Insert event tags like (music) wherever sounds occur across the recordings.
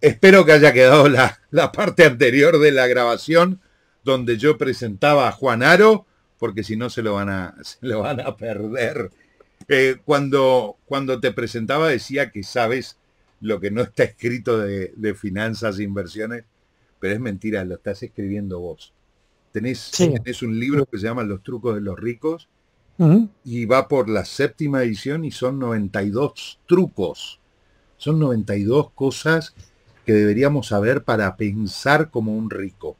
Espero que haya quedado la, parte anterior de la grabación donde yo presentaba a Juan Aro, porque si no se lo van a, (laughs) perder. Eh, cuando, te presentaba decía que sabes lo que no está escrito de, finanzas e inversiones, pero es mentira, lo estás escribiendo vos. Tenés, un libro que se llama Los trucos de los ricos y va por la séptima edición y son 92 trucos. Son 92 cosas que deberíamos saber para pensar como un rico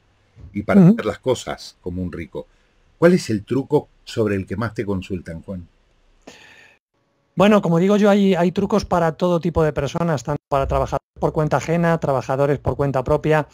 y para hacer las cosas como un rico. ¿Cuál es el truco sobre el que más te consultan, Juan? Bueno, como digo yo, hay, trucos para todo tipo de personas, tanto para trabajar por cuenta ajena, trabajadores por cuenta propia,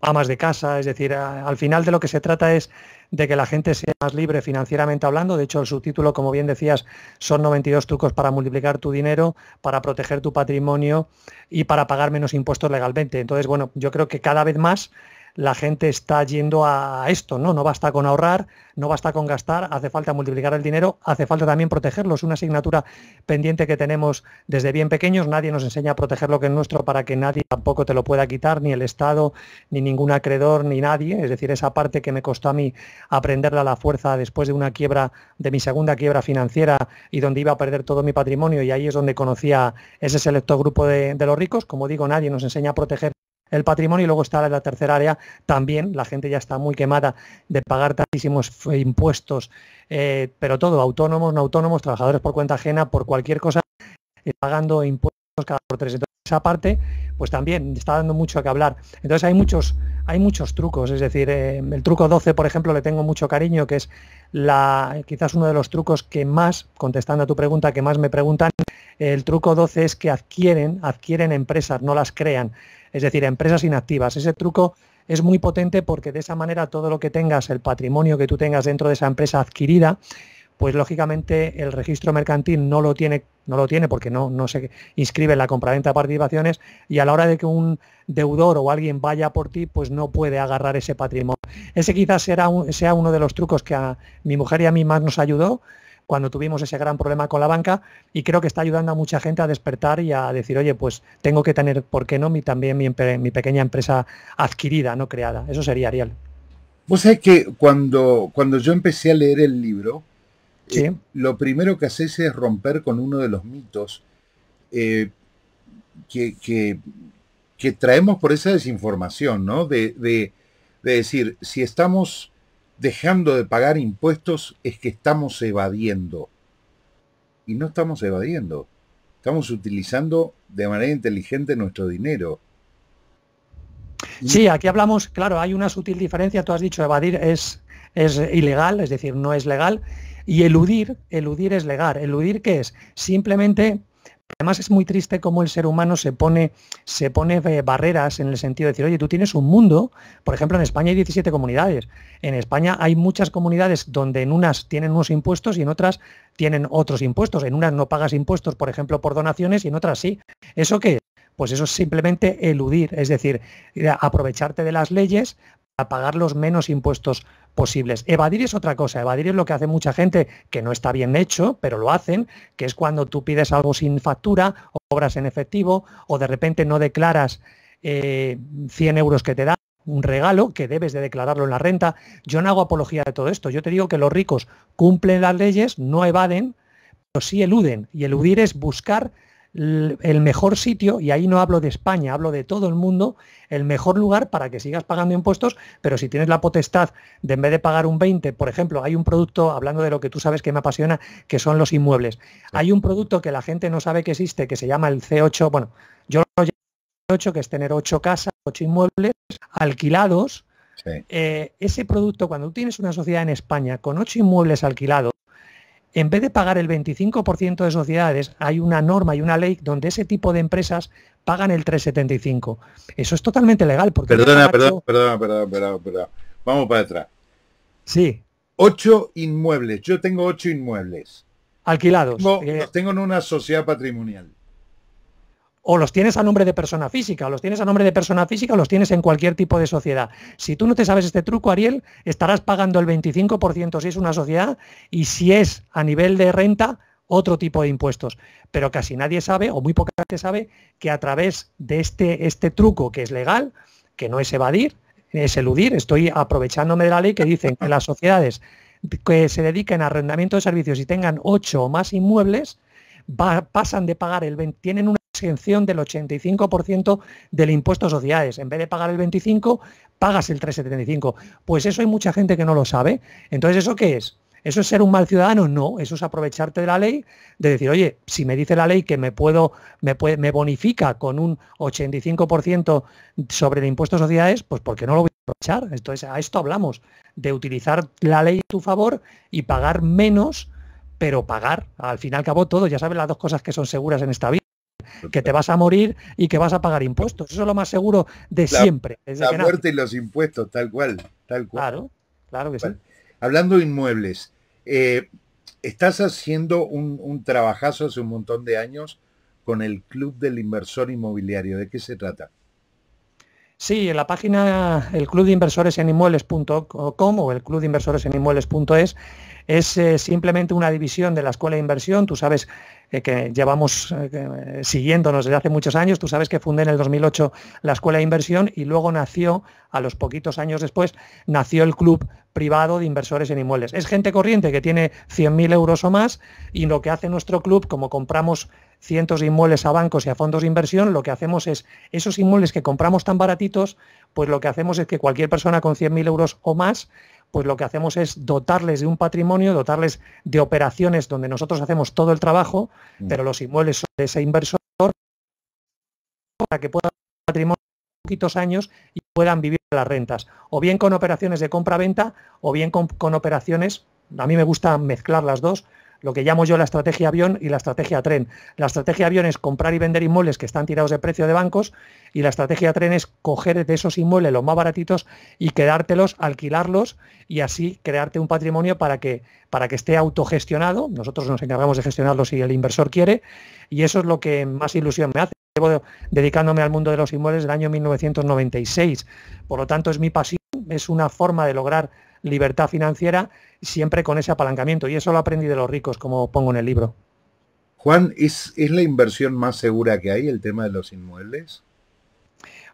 amas de casa, es decir, al final de lo que se trata es de que la gente sea más libre financieramente hablando. De hecho, el subtítulo, como bien decías, son 92 trucos para multiplicar tu dinero, para proteger tu patrimonio y para pagar menos impuestos legalmente. Entonces, bueno, yo creo que cada vez más la gente está yendo a esto, ¿no? No basta con ahorrar, no basta con gastar, hace falta multiplicar el dinero, hace falta también protegerlo. Es una asignatura pendiente que tenemos desde bien pequeños. Nadie nos enseña a proteger lo que es nuestro para que nadie tampoco te lo pueda quitar, ni el Estado, ni ningún acreedor, ni nadie. Es decir, esa parte que me costó a mí aprenderla a la fuerza después de una quiebra, de mi segunda quiebra financiera y donde iba a perder todo mi patrimonio y ahí es donde conocía ese selecto grupo de los ricos. Como digo, nadie nos enseña a proteger el patrimonio y luego está la tercera área también, la gente ya está muy quemada de pagar tantísimos impuestos, eh, pero todo, autónomos, no autónomos, trabajadores por cuenta ajena, por cualquier cosa, y eh, pagando impuestos cada por tres. Entonces, esa parte, pues también está dando mucho que hablar. Entonces hay muchos, hay muchos trucos, es decir, eh, el truco 12, por ejemplo, le tengo mucho cariño, que es la, quizás uno de los trucos que más, contestando a tu pregunta, que más me preguntan, el truco 12 es que adquieren, adquieren empresas, no las crean es decir, empresas inactivas. Ese truco es muy potente porque de esa manera todo lo que tengas, el patrimonio que tú tengas dentro de esa empresa adquirida, pues lógicamente el registro mercantil no lo tiene, no lo tiene porque no, no se inscribe en la compraventa de participaciones y a la hora de que un deudor o alguien vaya por ti, pues no puede agarrar ese patrimonio. Ese quizás sea uno de los trucos que a mi mujer y a mí más nos ayudó, cuando tuvimos ese gran problema con la banca y creo que está ayudando a mucha gente a despertar y a decir, oye, pues tengo que tener, ¿por qué no? Mi, también mi, pequeña empresa adquirida, no creada. Eso sería, Ariel. Vos sabés que cuando, cuando yo empecé a leer el libro, eh, lo primero que haces es romper con uno de los mitos eh, que, traemos por esa desinformación, ¿no? de decir, si estamos dejando de pagar impuestos es que estamos evadiendo. Y no estamos evadiendo. Estamos utilizando de manera inteligente nuestro dinero. Sí, aquí hablamos, claro, hay una sutil diferencia, tú has dicho evadir es, es ilegal, es decir, no es legal, y eludir, eludir es legal. ¿Eludir qué es? Simplemente Además es muy triste cómo el ser humano se pone, se pone eh, barreras en el sentido de decir, oye, tú tienes un mundo, por ejemplo, en España hay 17 comunidades, en España hay muchas comunidades donde en unas tienen unos impuestos y en otras tienen otros impuestos, en unas no pagas impuestos, por ejemplo, por donaciones y en otras sí. ¿Eso qué Pues eso es simplemente eludir, es decir, aprovecharte de las leyes para pagar los menos impuestos posibles. Evadir es otra cosa, evadir es lo que hace mucha gente que no está bien hecho, pero lo hacen, que es cuando tú pides algo sin factura, obras en efectivo, o de repente no declaras 100 eh, euros que te da un regalo que debes de declararlo en la renta. Yo no hago apología de todo esto. Yo te digo que los ricos cumplen las leyes, no evaden, pero sí eluden. Y eludir es buscar el mejor sitio, y ahí no hablo de España, hablo de todo el mundo, el mejor lugar para que sigas pagando impuestos, pero si tienes la potestad de en vez de pagar un 20, por ejemplo, hay un producto, hablando de lo que tú sabes que me apasiona, que son los inmuebles. Hay un producto que la gente no sabe que existe, que se llama el C8, bueno, yo lo llamo C8, que es tener 8 casas, 8 inmuebles alquilados. Eh, ese producto, cuando tú tienes una sociedad en España con 8 inmuebles alquilados, en vez de pagar el 25% de sociedades, hay una norma y una ley donde ese tipo de empresas pagan el 3,75. Eso es totalmente legal. Porque perdona, perdona, perdona, perdona, perdona, Vamos para atrás. Sí. Ocho inmuebles. Yo tengo ocho inmuebles. Alquilados. Eh, los tengo en una sociedad patrimonial o los tienes a nombre de persona física, o los tienes a nombre de persona física, o los tienes en cualquier tipo de sociedad. Si tú no te sabes este truco, Ariel, estarás pagando el 25% si es una sociedad y si es a nivel de renta, otro tipo de impuestos. Pero casi nadie sabe, o muy poca gente sabe, que a través de este, este truco que es legal, que no es evadir, es eludir, estoy aprovechándome de la ley que dicen que las sociedades que se dediquen a arrendamiento de servicios y tengan ocho o más inmuebles, pasan de pagar el 20, tienen exención del 85% del impuesto a sociedades. En vez de pagar el 25, pagas el 3,75. Pues eso hay mucha gente que no lo sabe. Entonces, ¿eso qué es? ¿Eso es ser un mal ciudadano? No, eso es aprovecharte de la ley, de decir, oye, si me dice la ley que me puedo, me, puede, me bonifica con un 85% sobre el impuesto a sociedades, pues porque no lo voy a aprovechar? Entonces, a esto hablamos, de utilizar la ley a tu favor y pagar menos, pero pagar. Al final y cabo todo, ya sabes las dos cosas que son seguras en esta vida, que te vas a morir y que vas a pagar impuestos. Eso es lo más seguro de siempre. la muerte y los impuestos, tal cual, tal cual. Claro, claro que sí. Hablando de inmuebles, eh, estás haciendo un, trabajazo hace un montón de años con el Club del Inversor Inmobiliario. ¿De qué se trata? Sí, en la página el club de inversores en inmuebles.com o el club de inversores en inmuebles.es es eh, simplemente una división de la escuela de inversión. Tú sabes eh, que llevamos eh, siguiéndonos desde hace muchos años. Tú sabes que fundé en el 2008 la escuela de inversión y luego nació, a los poquitos años después, nació el club privado de inversores en inmuebles. Es gente corriente que tiene 100.000 euros o más y lo que hace nuestro club, como compramos cientos de inmuebles a bancos y a fondos de inversión, lo que hacemos es, esos inmuebles que compramos tan baratitos, pues lo que hacemos es que cualquier persona con 100.000 euros o más pues lo que hacemos es dotarles de un patrimonio, dotarles de operaciones donde nosotros hacemos todo el trabajo, mm. pero los inmuebles son de ese inversor para que puedan patrimonio poquitos años y puedan vivir las rentas, o bien con operaciones de compra-venta o bien con operaciones, a mí me gusta mezclar las dos, lo que llamo yo la estrategia avión y la estrategia tren. La estrategia avión es comprar y vender inmuebles que están tirados de precio de bancos y la estrategia tren es coger de esos inmuebles los más baratitos y quedártelos, alquilarlos y así crearte un patrimonio para que, para que esté autogestionado. Nosotros nos encargamos de gestionarlo si el inversor quiere y eso es lo que más ilusión me hace. Llevo dedicándome al mundo de los inmuebles del año 1996, por lo tanto es mi pasión, es una forma de lograr libertad financiera siempre con ese apalancamiento. Y eso lo aprendí de los ricos, como pongo en el libro. Juan, ¿es, ¿es la inversión más segura que hay el tema de los inmuebles?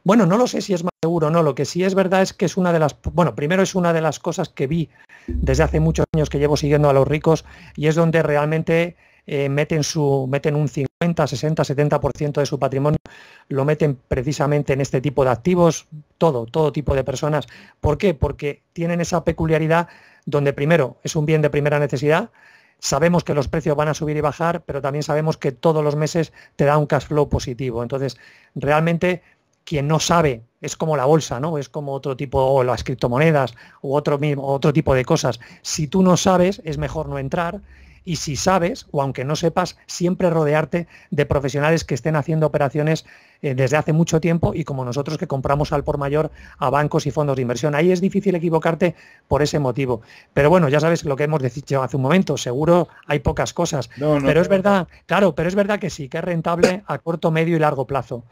Bueno, no lo sé si es más seguro o no. Lo que sí es verdad es que es una de las, bueno, primero es una de las cosas que vi desde hace muchos años que llevo siguiendo a los ricos y es donde realmente eh, meten, su, meten un 50, 60, 70% de su patrimonio lo meten precisamente en este tipo de activos, todo, todo tipo de personas. ¿Por qué? Porque tienen esa peculiaridad donde primero es un bien de primera necesidad, sabemos que los precios van a subir y bajar, pero también sabemos que todos los meses te da un cash flow positivo. Entonces, realmente quien no sabe es como la bolsa, ¿no? Es como otro tipo, o las criptomonedas, u otro, otro tipo de cosas. Si tú no sabes, es mejor no entrar y si sabes, o aunque no sepas, siempre rodearte de profesionales que estén haciendo operaciones eh, desde hace mucho tiempo y como nosotros que compramos al por mayor a bancos y fondos de inversión. Ahí es difícil equivocarte por ese motivo. Pero bueno, ya sabes lo que hemos dicho hace un momento, seguro hay pocas cosas. pero es verdad, claro, pero es verdad que sí, que es rentable a corto, medio y largo plazo.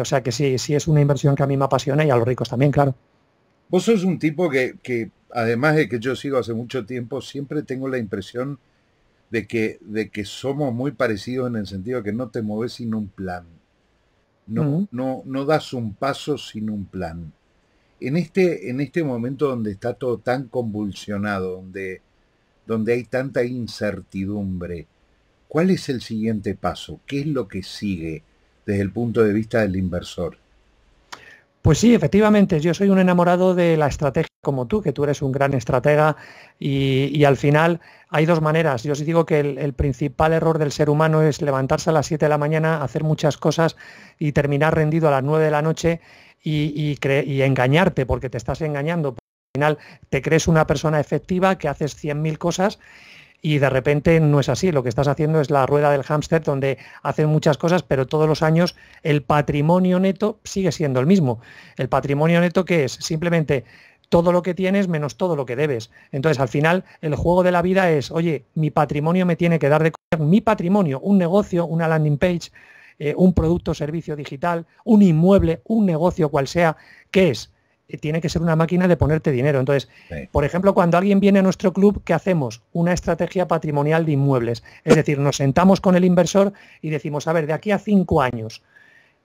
o sea que sí, sí es una inversión que a mí me apasiona y a los ricos también, claro. Vos sos un tipo que, que además de que yo sigo hace mucho tiempo, siempre tengo la impresión de que, somos muy parecidos en el sentido de que no te mueves sin un plan. No, mm. no, no das un paso sin un plan. En este, en este momento donde está todo tan convulsionado, donde, donde hay tanta incertidumbre, ¿cuál es el siguiente paso? ¿Qué es lo que sigue desde el punto de vista del inversor? Pues sí, efectivamente, yo soy un enamorado de la estrategia como tú, que tú eres un gran estratega y, al final hay dos maneras. Yo sí digo que el, principal error del ser humano es levantarse a las 7 de la mañana, hacer muchas cosas y terminar rendido a las 9 de la noche y, y engañarte, porque te estás engañando. Al final te crees una persona efectiva que haces 100.000 cosas y de repente no es así. Lo que estás haciendo es la rueda del hámster donde hacen muchas cosas, pero todos los años el patrimonio neto sigue siendo el mismo. El patrimonio neto que es simplemente todo lo que tienes menos todo lo que debes. Entonces, al final, el juego de la vida es, oye, mi patrimonio me tiene que dar de comer, mi patrimonio, un negocio, una landing page, eh, un producto, servicio digital, un inmueble, un negocio cual sea, ¿qué es eh, tiene que ser una máquina de ponerte dinero. Entonces, por ejemplo, cuando alguien viene a nuestro club, ¿qué hacemos? Una estrategia patrimonial de inmuebles. Es decir, nos sentamos con el inversor y decimos, a ver, de aquí a cinco años,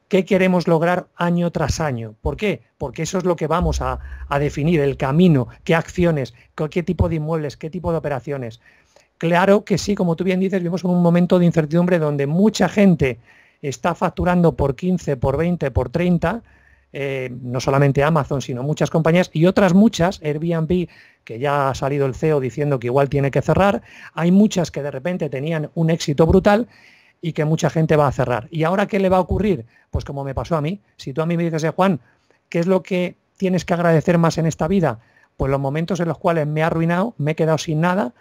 ¿qué queremos lograr año tras año? ¿Por qué? Porque eso es lo que vamos a, definir, el camino, qué acciones, qué, tipo de inmuebles, qué tipo de operaciones. Claro que sí, como tú bien dices, vivimos en un momento de incertidumbre donde mucha gente está facturando por 15, por 20, por 30 eh, no solamente Amazon, sino muchas compañías y otras muchas, Airbnb, que ya ha salido el CEO diciendo que igual tiene que cerrar, hay muchas que de repente tenían un éxito brutal y que mucha gente va a cerrar. ¿Y ahora qué le va a ocurrir? Pues como me pasó a mí, si tú a mí me dices, eh, Juan, ¿qué es lo que tienes que agradecer más en esta vida? Pues los momentos en los cuales me he arruinado, me he quedado sin nada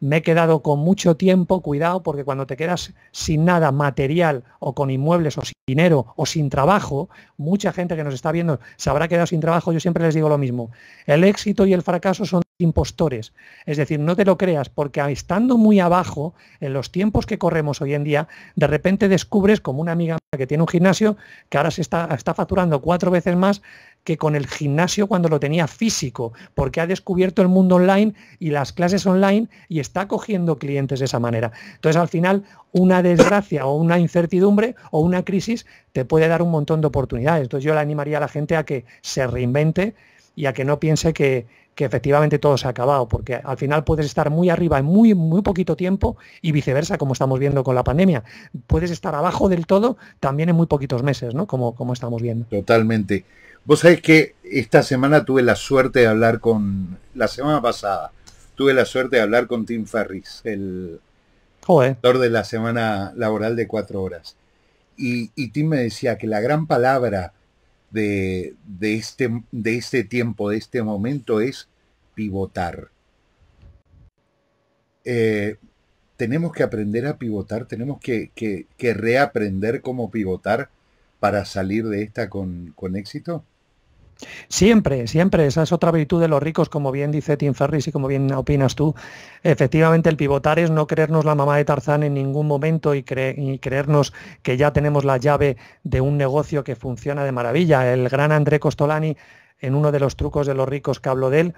me he quedado con mucho tiempo, cuidado, porque cuando te quedas sin nada material o con inmuebles o sin dinero o sin trabajo, mucha gente que nos está viendo se habrá quedado sin trabajo, yo siempre les digo lo mismo, el éxito y el fracaso son impostores, es decir, no te lo creas, porque estando muy abajo, en los tiempos que corremos hoy en día, de repente descubres, como una amiga que tiene un gimnasio, que ahora se está, está facturando cuatro veces más que con el gimnasio cuando lo tenía físico, porque ha descubierto el mundo online y las clases online y está cogiendo clientes de esa manera. Entonces, al final, una desgracia o una incertidumbre o una crisis te puede dar un montón de oportunidades. Entonces, yo le animaría a la gente a que se reinvente y a que no piense que, efectivamente todo se ha acabado, porque al final puedes estar muy arriba en muy, muy poquito tiempo y viceversa, como estamos viendo con la pandemia. Puedes estar abajo del todo también en muy poquitos meses, ¿no? Como, como estamos viendo. Totalmente. Vos sabés que esta semana tuve la suerte de hablar con, la semana pasada, tuve la suerte de hablar con Tim Ferris, el director de la semana laboral de cuatro horas. Y, Tim me decía que la gran palabra de, de, este, este tiempo, de este momento, es pivotar. Eh, tenemos que aprender a pivotar, tenemos que reaprender cómo pivotar para salir de esta con, éxito? Siempre, siempre. Esa es otra virtud de los ricos, como bien dice Tim Ferris y como bien opinas tú. Efectivamente, el pivotar es no creernos la mamá de Tarzán en ningún momento y, creernos que ya tenemos la llave de un negocio que funciona de maravilla. El gran André Costolani, en uno de los trucos de los ricos que habló de él,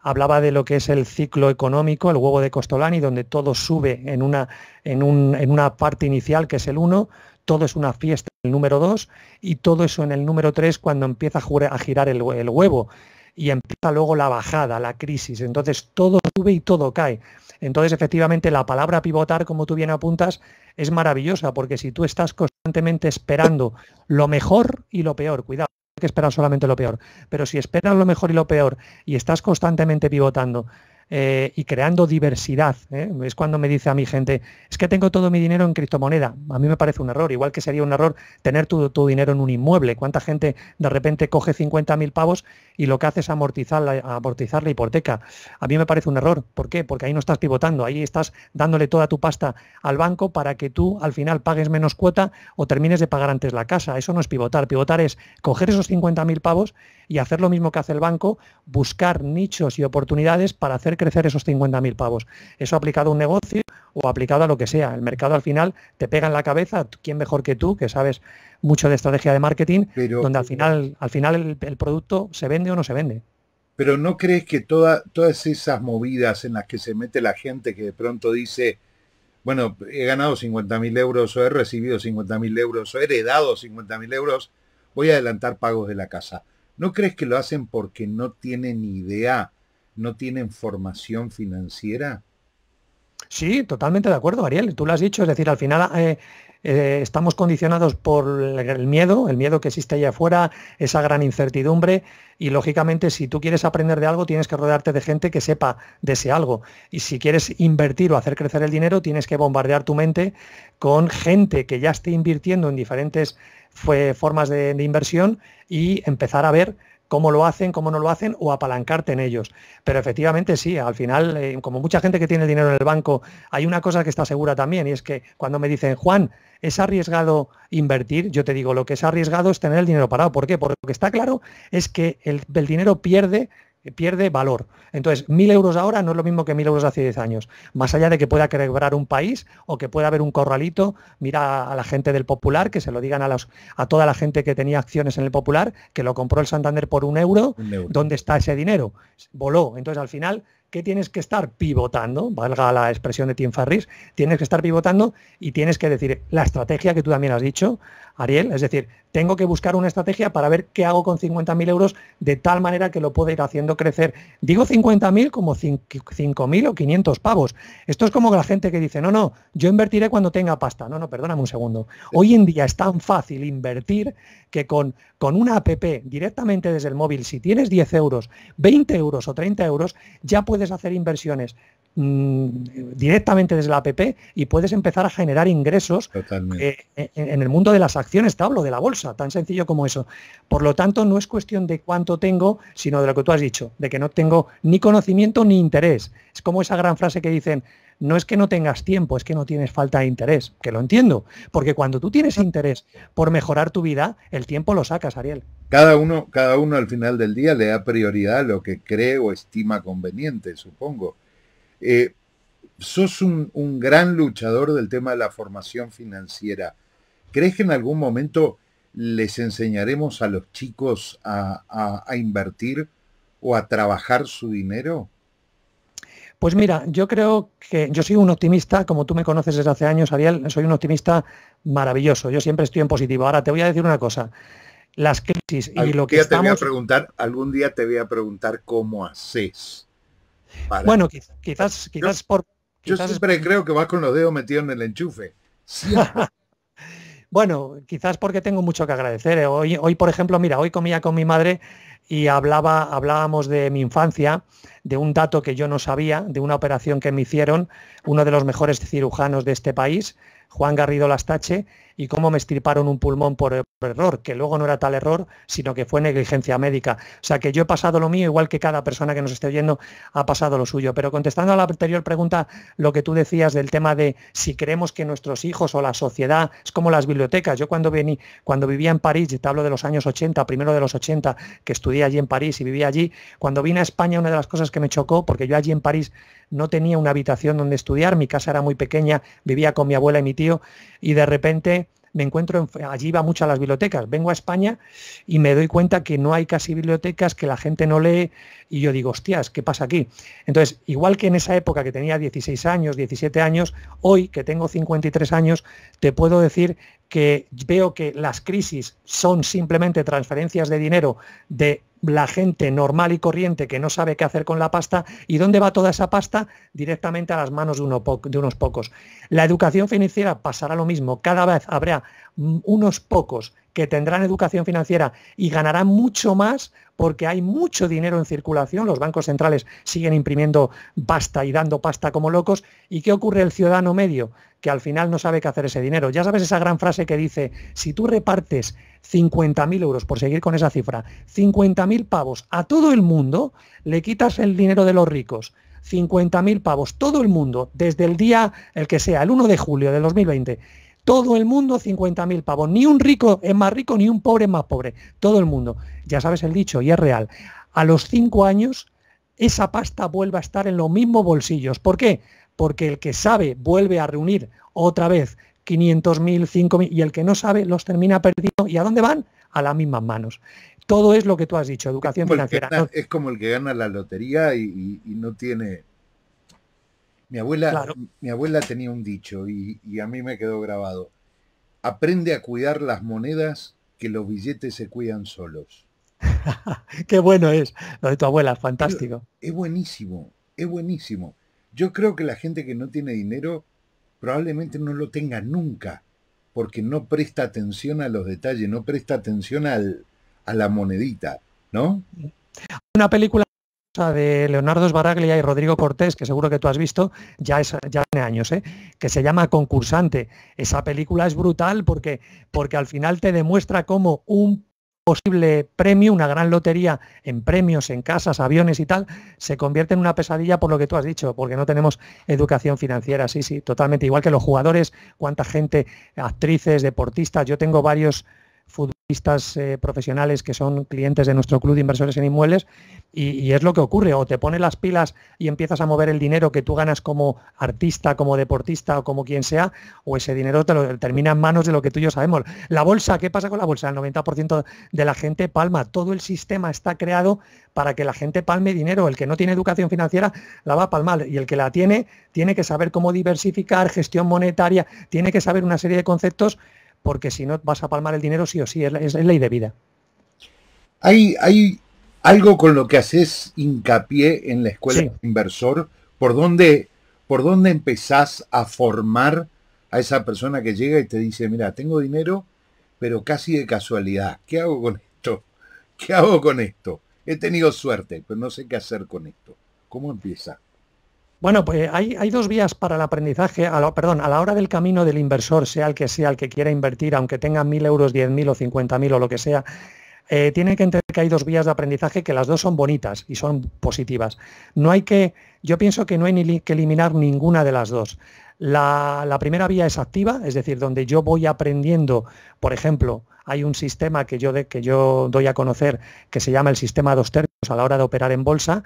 hablaba de lo que es el ciclo económico, el huevo de Costolani, donde todo sube en una, en un, en una parte inicial, que es el uno, todo es una fiesta número 2 y todo eso en el número 3 cuando empieza a girar el, el huevo y empieza luego la bajada, la crisis. Entonces todo sube y todo cae. Entonces efectivamente la palabra pivotar, como tú bien apuntas, es maravillosa porque si tú estás constantemente esperando lo mejor y lo peor, cuidado, que esperar solamente lo peor, pero si esperas lo mejor y lo peor y estás constantemente pivotando, eh, y creando diversidad. ¿eh? Es cuando me dice a mi gente, es que tengo todo mi dinero en criptomoneda. A mí me parece un error, igual que sería un error tener tu, tu dinero en un inmueble. ¿Cuánta gente de repente coge 50.000 pavos y lo que hace es amortizar la, amortizar la hipoteca. A mí me parece un error. ¿Por qué? Porque ahí no estás pivotando, ahí estás dándole toda tu pasta al banco para que tú al final pagues menos cuota o termines de pagar antes la casa. Eso no es pivotar. Pivotar es coger esos 50.000 pavos y hacer lo mismo que hace el banco, buscar nichos y oportunidades para hacer crecer esos 50.000 pavos. Eso aplicado a un negocio o aplicado a lo que sea. El mercado al final te pega en la cabeza, ¿quién mejor que tú, que sabes mucho de estrategia de marketing, donde al final, al final el, producto se vende o no se vende. Pero ¿no crees que todas esas movidas en las que se mete la gente que de pronto dice, bueno, he ganado 50.000 euros o he recibido 50.000 euros o he heredado 50.000 euros, voy a adelantar pagos de la casa? ¿No crees que lo hacen porque no tienen idea, no tienen formación financiera? Sí, totalmente de acuerdo, Ariel. Tú lo has dicho, es decir, al final eh, eh, estamos condicionados por el miedo, el miedo que existe allá afuera, esa gran incertidumbre y lógicamente si tú quieres aprender de algo tienes que rodearte de gente que sepa de ese algo y si quieres invertir o hacer crecer el dinero tienes que bombardear tu mente con gente que ya esté invirtiendo en diferentes formas de, inversión y empezar a ver cómo lo hacen, cómo no lo hacen o apalancarte en ellos. Pero efectivamente sí, al final, eh, como mucha gente que tiene dinero en el banco, hay una cosa que está segura también y es que cuando me dicen, Juan, ¿Es arriesgado invertir? Yo te digo, lo que es arriesgado es tener el dinero parado. ¿Por qué? Porque lo que está claro es que el, dinero pierde pierde valor. Entonces, mil euros ahora no es lo mismo que mil euros hace diez años. Más allá de que pueda quebrar un país o que pueda haber un corralito, mira a la gente del Popular, que se lo digan a, los, a toda la gente que tenía acciones en el Popular, que lo compró el Santander por un euro. ¿dónde está ese dinero? Voló. Entonces, al final, que tienes que estar pivotando, valga la expresión de Tim Farris, tienes que estar pivotando y tienes que decir la estrategia que tú también has dicho, Ariel, es decir, tengo que buscar una estrategia para ver qué hago con 50.000 euros de tal manera que lo pueda ir haciendo crecer. Digo 50.000 como 5.000 o 500 pavos. Esto es como la gente que dice, no, no, yo invertiré cuando tenga pasta. No, no, perdóname un segundo. Hoy en día es tan fácil invertir que con, con una app directamente desde el móvil, si tienes 10 euros, 20 euros o 30 euros, ya puedes hacer inversiones Mm, directamente desde la app y puedes empezar a generar ingresos eh, en el mundo de las acciones, te hablo de la bolsa, tan sencillo como eso. Por lo tanto, no es cuestión de cuánto tengo, sino de lo que tú has dicho, de que no tengo ni conocimiento ni interés. Es como esa gran frase que dicen, no es que no tengas tiempo, es que no tienes falta de interés, que lo entiendo, porque cuando tú tienes interés por mejorar tu vida, el tiempo lo sacas, Ariel. Cada uno, cada uno al final del día le da prioridad a lo que cree o estima conveniente, supongo eh, sos un, gran luchador del tema de la formación financiera. ¿Crees que en algún momento les enseñaremos a los chicos a, invertir o a trabajar su dinero? Pues mira, yo creo que yo soy un optimista, como tú me conoces desde hace años, Ariel, soy un optimista maravilloso. Yo siempre estoy en positivo. Ahora te voy a decir una cosa. Las crisis y lo que estamos... te preguntar, algún día te voy a preguntar cómo haces bueno, quizás, quizás por... yo creo que va con los dedos metidos en el enchufe. (laughs) bueno, quizás porque tengo mucho que agradecer. ¿eh? Hoy, hoy, por ejemplo, mira, hoy comía con mi madre y hablaba, hablábamos de mi infancia, de un dato que yo no sabía, de una operación que me hicieron uno de los mejores cirujanos de este país, Juan Garrido Lastache, y cómo me estirparon un pulmón e-, por, error, que luego no era tal error, sino que fue negligencia médica. O sea que yo he pasado lo mío, igual que cada persona que nos esté oyendo ha pasado lo suyo. Pero contestando a la anterior pregunta, lo que tú decías del tema de si creemos que nuestros hijos o la sociedad es como las bibliotecas. Yo cuando vení, cuando vivía en París, te hablo de los años 80, primero de los 80, que estudié allí en París y vivía allí, cuando vine a España una de las cosas que me chocó, porque yo allí en París no tenía una habitación donde estudiar, mi casa era muy pequeña, vivía con mi abuela y mi tío, y de repente me encuentro, allí va mucho a las bibliotecas, vengo a España y me doy cuenta que no hay casi bibliotecas, que la gente no lee y yo digo, hostias, ¿qué pasa aquí? Entonces, igual que en esa época que tenía 16 años, 17 años, hoy que tengo 53 años, te puedo decir que veo que las crisis son simplemente transferencias de dinero de la gente normal y corriente que no sabe qué hacer con la pasta y dónde va toda esa pasta directamente a las manos de, unos pocos. La educación financiera pasará lo mismo, cada vez habrá unos pocos que tendrán educación financiera y ganarán mucho más porque hay mucho dinero en circulación, los bancos centrales siguen imprimiendo pasta y dando pasta como locos, ¿y qué ocurre el ciudadano medio? Que al final no sabe qué hacer ese dinero. Ya sabes esa gran frase que dice, si tú repartes 50.000 euros, por seguir con esa cifra, 50.000 pavos a todo el mundo, le quitas el dinero de los ricos, 50.000 pavos, todo el mundo, desde el día, el que sea, el 1 de julio de 2020, todo el mundo 50.000 pavos, ni un rico es más rico, ni un pobre es más pobre, todo el mundo. Ya sabes el dicho, y es real. A los 5 años, esa pasta vuelve a estar en los mismos bolsillos. ¿Por qué? Porque el que sabe vuelve a reunir otra vez 500.000, 5.000, y el que no sabe los termina perdiendo. ¿Y a dónde van? A las mismas manos. Todo es lo que tú has dicho, educación financiera. es como el que gana la lotería y, no tiene... Mi abuela, mi abuela tenía un dicho y, a mí me quedó grabado. Aprende a cuidar las monedas que los billetes se cuidan solos. (laughs) Qué bueno es lo de tu abuela, fantástico. es buenísimo, es buenísimo. Yo creo que la gente que no tiene dinero probablemente no lo tenga nunca, porque no presta atención a los detalles, no presta atención al, a la monedita, ¿no? Una película de Leonardo Sbaraglia y Rodrigo Cortés, que seguro que tú has visto, ya, es, ya tiene años, ¿eh? que se llama Concursante. Esa película es brutal porque, porque al final te demuestra cómo un posible premio, una gran lotería en premios, en casas, aviones y tal, se convierte en una pesadilla por lo que tú has dicho, porque no tenemos educación financiera, sí, sí, totalmente. Igual que los jugadores, cuánta gente, actrices, deportistas, yo tengo varios futbolistas eh, profesionales que son clientes de nuestro club de inversores en inmuebles y, y, es lo que ocurre, o te pones las pilas y empiezas a mover el dinero que tú ganas como artista, como deportista o como quien sea, o ese dinero te lo, termina en manos de lo que tú y yo sabemos. La bolsa, ¿qué pasa con la bolsa? El 90% de la gente palma, todo el sistema está creado para que la gente palme dinero, el que no tiene educación financiera la va a palmar y el que la tiene tiene que saber cómo diversificar, gestión monetaria, tiene que saber una serie de conceptos porque si no vas a palmar el dinero sí o sí, es, ley de vida. Hay, hay algo con lo que haces hincapié en la escuela de inversor, por dónde, por dónde empezás a formar a esa persona que llega y te dice, mira, tengo dinero, pero casi de casualidad, ¿qué hago con esto? ¿Qué hago con esto? He tenido suerte, pero no sé qué hacer con esto. ¿Cómo empieza? Bueno, pues hay, dos vías para el aprendizaje, a perdón, a la hora del camino del inversor, sea el que sea, el que quiera invertir, aunque tenga mil euros, mil o mil o lo que sea, eh, tiene que entender que hay dos vías de aprendizaje que las dos son bonitas y son positivas. No hay que, yo pienso que no hay ni que eliminar ninguna de las dos. La, primera vía es activa, es decir, donde yo voy aprendiendo, por ejemplo, hay un sistema que yo, que yo doy a conocer que se llama el sistema dos términos a la hora de operar en bolsa,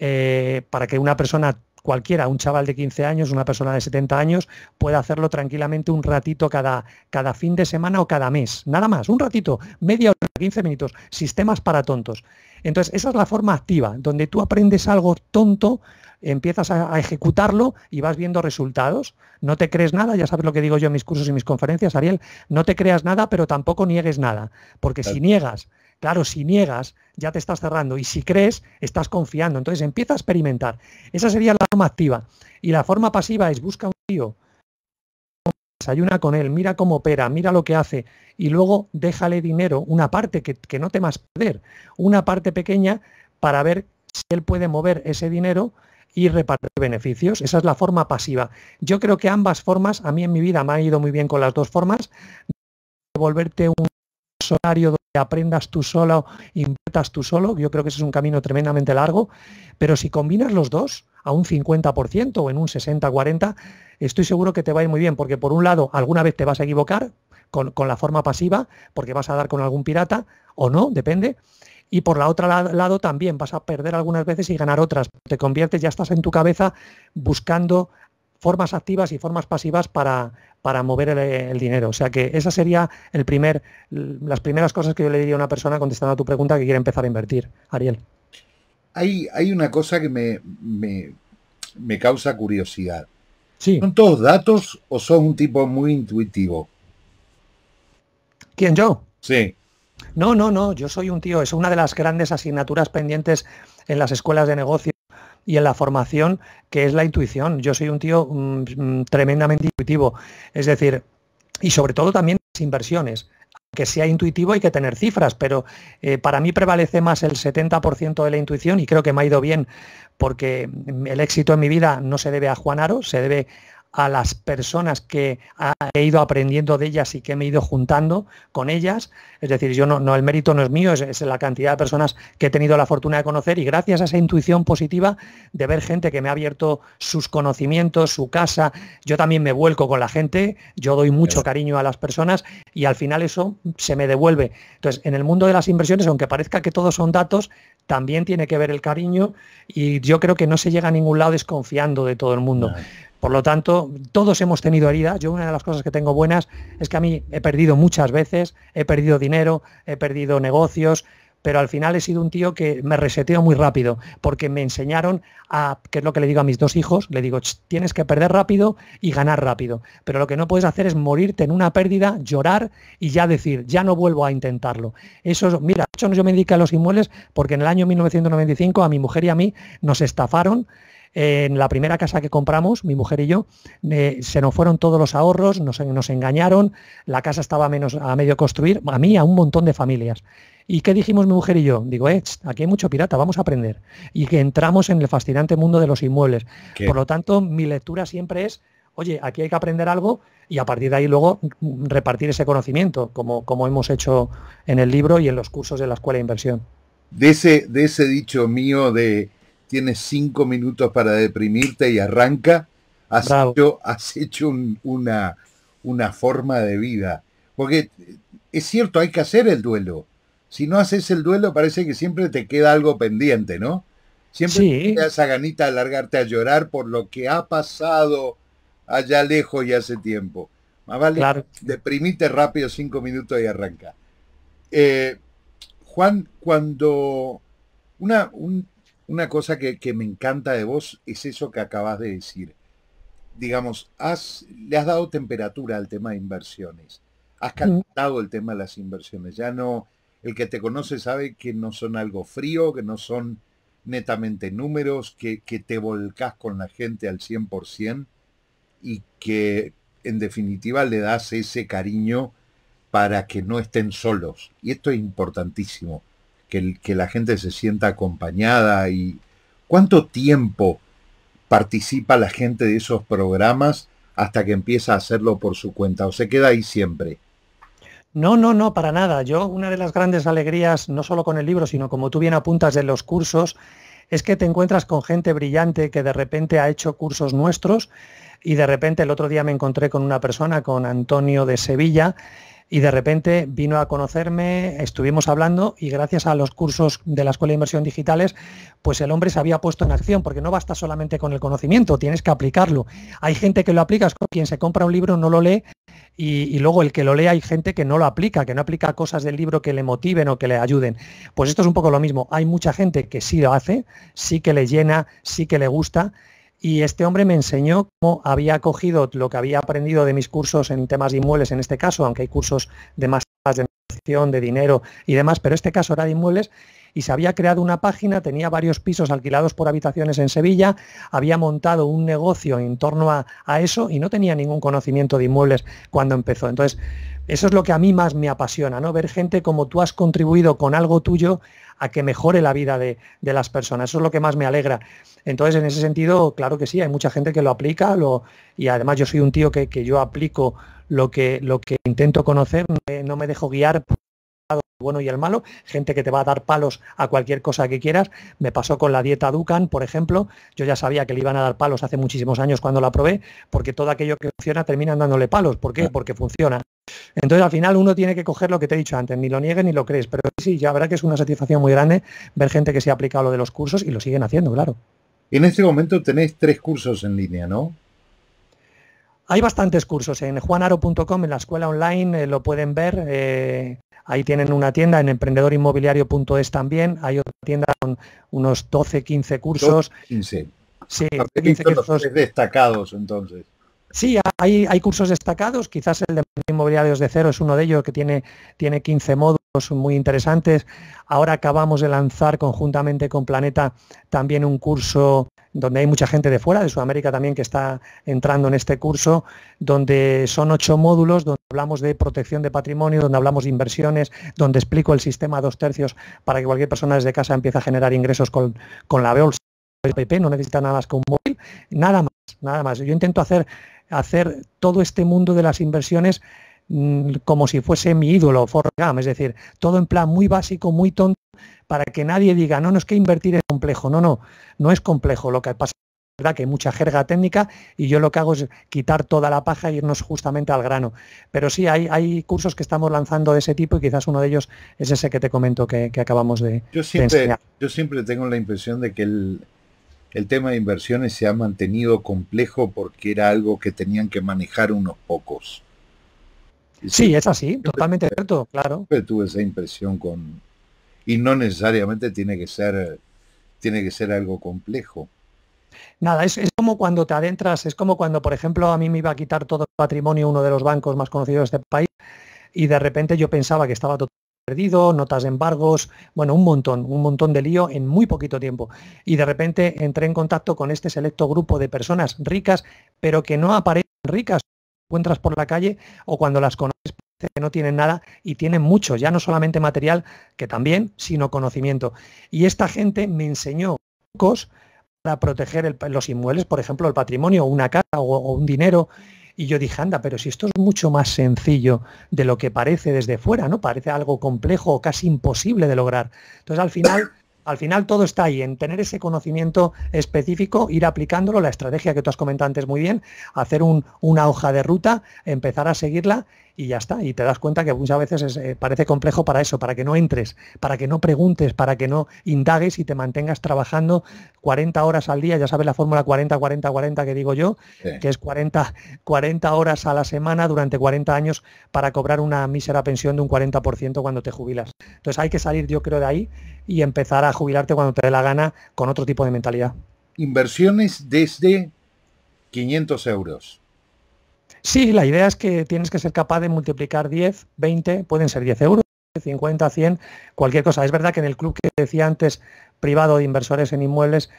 eh, para que una persona cualquiera, un chaval de 15 años, una persona de 70 años, puede hacerlo tranquilamente un ratito cada, cada fin de semana o cada mes. Nada más, un ratito, media hora, 15 minutos, sistemas para tontos. Entonces, esa es la forma activa, donde tú aprendes algo tonto, empiezas a, a, ejecutarlo y vas viendo resultados. No te crees nada, ya sabes lo que digo yo en mis cursos y mis conferencias, Ariel, no te creas nada, pero tampoco niegues nada, porque si niegas Claro, si niegas, ya te estás cerrando y si crees, estás confiando. Entonces empieza a experimentar. Esa sería la forma activa. Y la forma pasiva es busca un tío, desayuna con él, mira cómo opera, mira lo que hace y luego déjale dinero, una parte que, que no temas perder, una parte pequeña para ver si él puede mover ese dinero y repartir beneficios. Esa es la forma pasiva. Yo creo que ambas formas, a mí en mi vida me ha ido muy bien con las dos formas, de volverte un personario donde aprendas tú solo, inviertas tú solo, yo creo que ese es un camino tremendamente largo, pero si combinas los dos a un 50% o en un 60-40, estoy seguro que te va a ir muy bien, porque por un lado alguna vez te vas a equivocar con, con la forma pasiva, porque vas a dar con algún pirata, o no, depende, y por la otra lado también vas a perder algunas veces y ganar otras. Te conviertes, ya estás en tu cabeza buscando formas activas y formas pasivas para, para mover el, dinero. O sea que esa sería el primer, las primeras cosas que yo le diría a una persona contestando a tu pregunta que quiere empezar a invertir. Ariel. Hay, hay una cosa que me, me, causa curiosidad. ¿Son todos datos o son un tipo muy intuitivo? ¿Quién yo? Sí. No, no, no, yo soy un tío, es una de las grandes asignaturas pendientes en las escuelas de negocio y en la formación, que es la intuición. Yo soy un tío mm, mm, tremendamente intuitivo. Es decir, y sobre todo también las inversiones. Que sea intuitivo hay que tener cifras, pero eh, para mí prevalece más el 70% de la intuición y creo que me ha ido bien, porque mm, el éxito en mi vida no se debe a Juan se debe a las personas que he ido aprendiendo de ellas y que me he ido juntando con ellas. Es decir, yo no, no el mérito no es mío, es, la cantidad de personas que he tenido la fortuna de conocer y gracias a esa intuición positiva de ver gente que me ha abierto sus conocimientos, su casa, yo también me vuelco con la gente, yo doy mucho cariño a las personas y al final eso se me devuelve. Entonces, en el mundo de las inversiones, aunque parezca que todos son datos, también tiene que ver el cariño y yo creo que no se llega a ningún lado desconfiando de todo el mundo. Por lo tanto, todos hemos tenido heridas. Yo una de las cosas que tengo buenas es que a mí he perdido muchas veces, he perdido dinero, he perdido negocios, pero al final he sido un tío que me reseteo muy rápido, porque me enseñaron a, que es lo que le digo a mis dos hijos, le digo, tienes que perder rápido y ganar rápido, pero lo que no puedes hacer es morirte en una pérdida, llorar y ya decir, ya no vuelvo a intentarlo. Eso, mira, yo me dedico a los inmuebles porque en el año 1995 a mi mujer y a mí nos estafaron en la primera casa que compramos, mi mujer y yo, eh, se nos fueron todos los ahorros, nos, engañaron, la casa estaba a menos, a medio construir, a mí, a un montón de familias. ¿Y qué dijimos mi mujer y yo? Digo, eh, aquí hay mucho pirata, vamos a aprender. Y que entramos en el fascinante mundo de los inmuebles. Por lo tanto, mi lectura siempre es, oye, aquí hay que aprender algo y a partir de ahí luego mm, repartir ese conocimiento, como, hemos hecho en el libro y en los cursos de la Escuela de Inversión. de ese dicho mío de tienes cinco minutos para deprimirte y arranca, has hecho, hecho una, una forma de vida. Porque es cierto, hay que hacer el duelo. Si no haces el duelo, parece que siempre te queda algo pendiente, ¿no? Siempre te queda esa ganita de largarte a llorar por lo que ha pasado allá lejos y hace tiempo. Más vale, deprimirte deprimite rápido cinco minutos y arranca. Eh, Juan, cuando una, un, una cosa que, me encanta de vos es eso que acabas de decir. Digamos, has, le has dado temperatura al tema de inversiones, has calentado el tema de las inversiones. Ya no, el que te conoce sabe que no son algo frío, que no son netamente números, que, que te volcas con la gente al 100% y que en definitiva le das ese cariño para que no estén solos. Y esto es importantísimo que, la gente se sienta acompañada y cuánto tiempo participa la gente de esos programas hasta que empieza a hacerlo por su cuenta o se queda ahí siempre. No, no, no, para nada. Yo una de las grandes alegrías, no solo con el libro, sino como tú bien apuntas de los cursos, es que te encuentras con gente brillante que de repente ha hecho cursos nuestros y de repente el otro día me encontré con una persona, con Antonio de Sevilla, y de repente vino a conocerme, estuvimos hablando y gracias a los cursos de la Escuela de Inversión Digitales, pues el hombre se había puesto en acción, porque no basta solamente con el conocimiento, tienes que aplicarlo. Hay gente que lo aplica, es quien se compra un libro, no lo lee, y, luego el que lo lea hay gente que no lo aplica, que no aplica cosas del libro que le motiven o que le ayuden. Pues esto es un poco lo mismo. Hay mucha gente que sí lo hace, sí que le llena, sí que le gusta. Y este hombre me enseñó cómo había cogido lo que había aprendido de mis cursos en temas de inmuebles, en este caso, aunque hay cursos de más temas de de dinero y demás, pero este caso era de inmuebles y se había creado una página, tenía varios pisos alquilados por habitaciones en Sevilla, había montado un negocio en torno a, eso y no tenía ningún conocimiento de inmuebles cuando empezó. Entonces, eso es lo que a mí más me apasiona, ¿no? Ver gente como tú has contribuido con algo tuyo a que mejore la vida de, de, las personas. Eso es lo que más me alegra. Entonces, en ese sentido, claro que sí, hay mucha gente que lo aplica lo, y además yo soy un tío que, que yo aplico lo que, lo que intento conocer, no me dejo guiar el bueno y el malo, gente que te va a dar palos a cualquier cosa que quieras. Me pasó con la dieta Dukan, por ejemplo, yo ya sabía que le iban a dar palos hace muchísimos años cuando la probé, porque todo aquello que funciona termina dándole palos. ¿Por qué? Porque funciona. Entonces al final uno tiene que coger lo que te he dicho antes, ni lo niegues ni lo crees, pero sí, ya verá que es una satisfacción muy grande ver gente que se ha aplicado lo de los cursos y lo siguen haciendo, claro. Y en este momento tenéis tres cursos en línea, ¿no? Hay bastantes cursos en juanaro.com, en la escuela online, eh, lo pueden ver. Eh, Ahí tienen una tienda en emprendedorinmobiliario.es también. Hay otra tienda con unos 12, 15 cursos. 12, 15. Sí, 12, 15 cursos. Destacados entonces. Sí, hay, cursos destacados, quizás el de Inmobiliarios de cero es uno de ellos que tiene, tiene 15 módulos muy interesantes. Ahora acabamos de lanzar conjuntamente con Planeta también un curso donde hay mucha gente de fuera, de Sudamérica también, que está entrando en este curso, donde son ocho módulos, donde hablamos de protección de patrimonio, donde hablamos de inversiones, donde explico el sistema a dos tercios para que cualquier persona desde casa empiece a generar ingresos con, con la bolsa. El PP no necesita nada más que un móvil, nada más nada más. Yo intento hacer, hacer todo este mundo de las inversiones mm, como si fuese mi ídolo, forgam, es decir, todo en plan muy básico, muy tonto, para que nadie diga, no, no es que invertir es complejo, no, no, no es complejo, lo que pasa es verdad que hay mucha jerga técnica y yo lo que hago es quitar toda la paja e irnos justamente al grano. Pero sí, hay, hay cursos que estamos lanzando de ese tipo y quizás uno de ellos es ese que te comento que, acabamos de, siempre, Yo siempre tengo la impresión de que el, el tema de inversiones se ha mantenido complejo porque era algo que tenían que manejar unos pocos. Sí, es así, totalmente cierto, claro. tuve esa impresión con... Y no necesariamente tiene que ser, tiene que ser algo complejo. Nada, es, es, como cuando te adentras, es como cuando, por ejemplo, a mí me iba a quitar todo el patrimonio uno de los bancos más conocidos de este país y de repente yo pensaba que estaba totalmente perdido, notas de embargos, bueno, un montón, un montón de lío en muy poquito tiempo. Y de repente entré en contacto con este selecto grupo de personas ricas, pero que no aparecen ricas. Encuentras por la calle o cuando las conoces que no tienen nada y tienen mucho, ya no solamente material, que también, sino conocimiento. Y esta gente me enseñó trucos para proteger los inmuebles, por ejemplo, el patrimonio, una casa o un dinero, y yo dije, anda, pero si esto es mucho más sencillo de lo que parece desde fuera, ¿no? Parece algo complejo o casi imposible de lograr. Entonces al final... Al final todo está ahí, en tener ese conocimiento específico, ir aplicándolo, la estrategia que tú has comentado antes muy bien, hacer una hoja de ruta, empezar a seguirla y ya está. Y te das cuenta que muchas veces eh, parece complejo para eso, para que no entres, para que no preguntes, para que no indagues y te mantengas trabajando 40 horas al día. Ya sabes la fórmula 40-40-40 que digo yo, que es 40, 40 horas a la semana durante 40 años para cobrar una mísera pensión de un 40% cuando te jubilas. Entonces hay que salir, yo creo, de ahí y empezar a jubilarte cuando te dé la gana con otro tipo de mentalidad. Inversiones desde 500 euros. Sí, la idea es que tienes que ser capaz de multiplicar 10, 20, pueden ser 10 euros, 50, 100, cualquier cosa. Es verdad que en el club que decía antes, privado de inversores en inmuebles,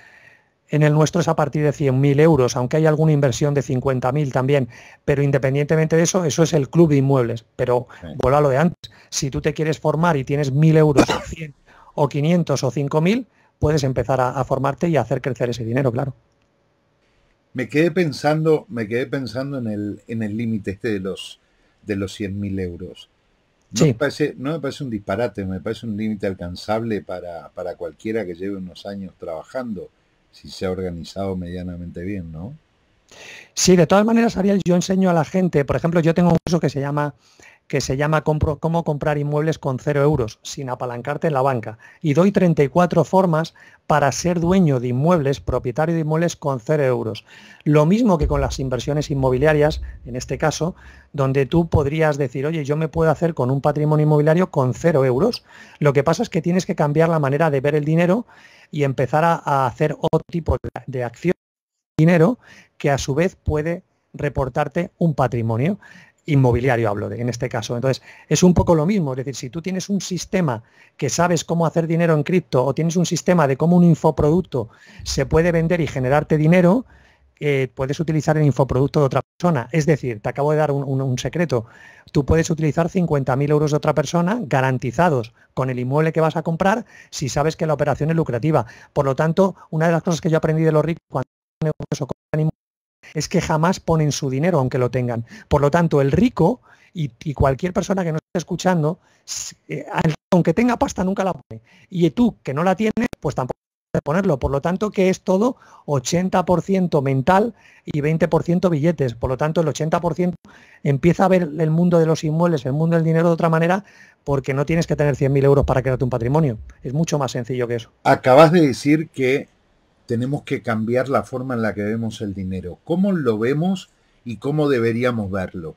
en el nuestro es a partir de 100.000 euros, aunque hay alguna inversión de 50.000 también, pero independientemente de eso, eso es el club de inmuebles. Pero vuelvo a lo de antes, si tú te quieres formar y tienes 1.000 euros, 100 (coughs) o 500 o 5.000, puedes empezar a, a formarte y a hacer crecer ese dinero, claro. Me quedé pensando, me quedé pensando en el en el límite este de los de los 100.000 euros. No, me parece, no me parece un disparate, me parece un límite alcanzable para, para cualquiera que lleve unos años trabajando, si se ha organizado medianamente bien, ¿no? Sí, de todas maneras, Ariel, yo enseño a la gente, por ejemplo, yo tengo un curso que se llama que se llama Cómo comprar inmuebles con cero euros sin apalancarte en la banca. Y doy 34 formas para ser dueño de inmuebles, propietario de inmuebles con cero euros. Lo mismo que con las inversiones inmobiliarias, en este caso, donde tú podrías decir, oye, yo me puedo hacer con un patrimonio inmobiliario con cero euros. Lo que pasa es que tienes que cambiar la manera de ver el dinero y empezar a, hacer otro tipo de, de acción dinero que a su vez puede reportarte un patrimonio inmobiliario hablo de, en este caso. Entonces, es un poco lo mismo, es decir, si tú tienes un sistema que sabes cómo hacer dinero en cripto o tienes un sistema de cómo un infoproducto se puede vender y generarte dinero, eh, puedes utilizar el infoproducto de otra persona. Es decir, te acabo de dar un, secreto. Tú puedes utilizar 50.000 euros de otra persona garantizados con el inmueble que vas a comprar si sabes que la operación es lucrativa. Por lo tanto, una de las cosas que yo aprendí de los ricos cuando es que jamás ponen su dinero, aunque lo tengan. Por lo tanto, el rico y, cualquier persona que no esté escuchando, eh, aunque tenga pasta, nunca la pone. Y tú, que no la tienes, pues tampoco puedes ponerlo. Por lo tanto, que es todo 80% mental y 20% billetes. Por lo tanto, el 80% empieza a ver el mundo de los inmuebles, el mundo del dinero de otra manera, porque no tienes que tener 100.000 euros para crearte un patrimonio. Es mucho más sencillo que eso. Acabas de decir que tenemos que cambiar la forma en la que vemos el dinero. ¿Cómo lo vemos y cómo deberíamos verlo?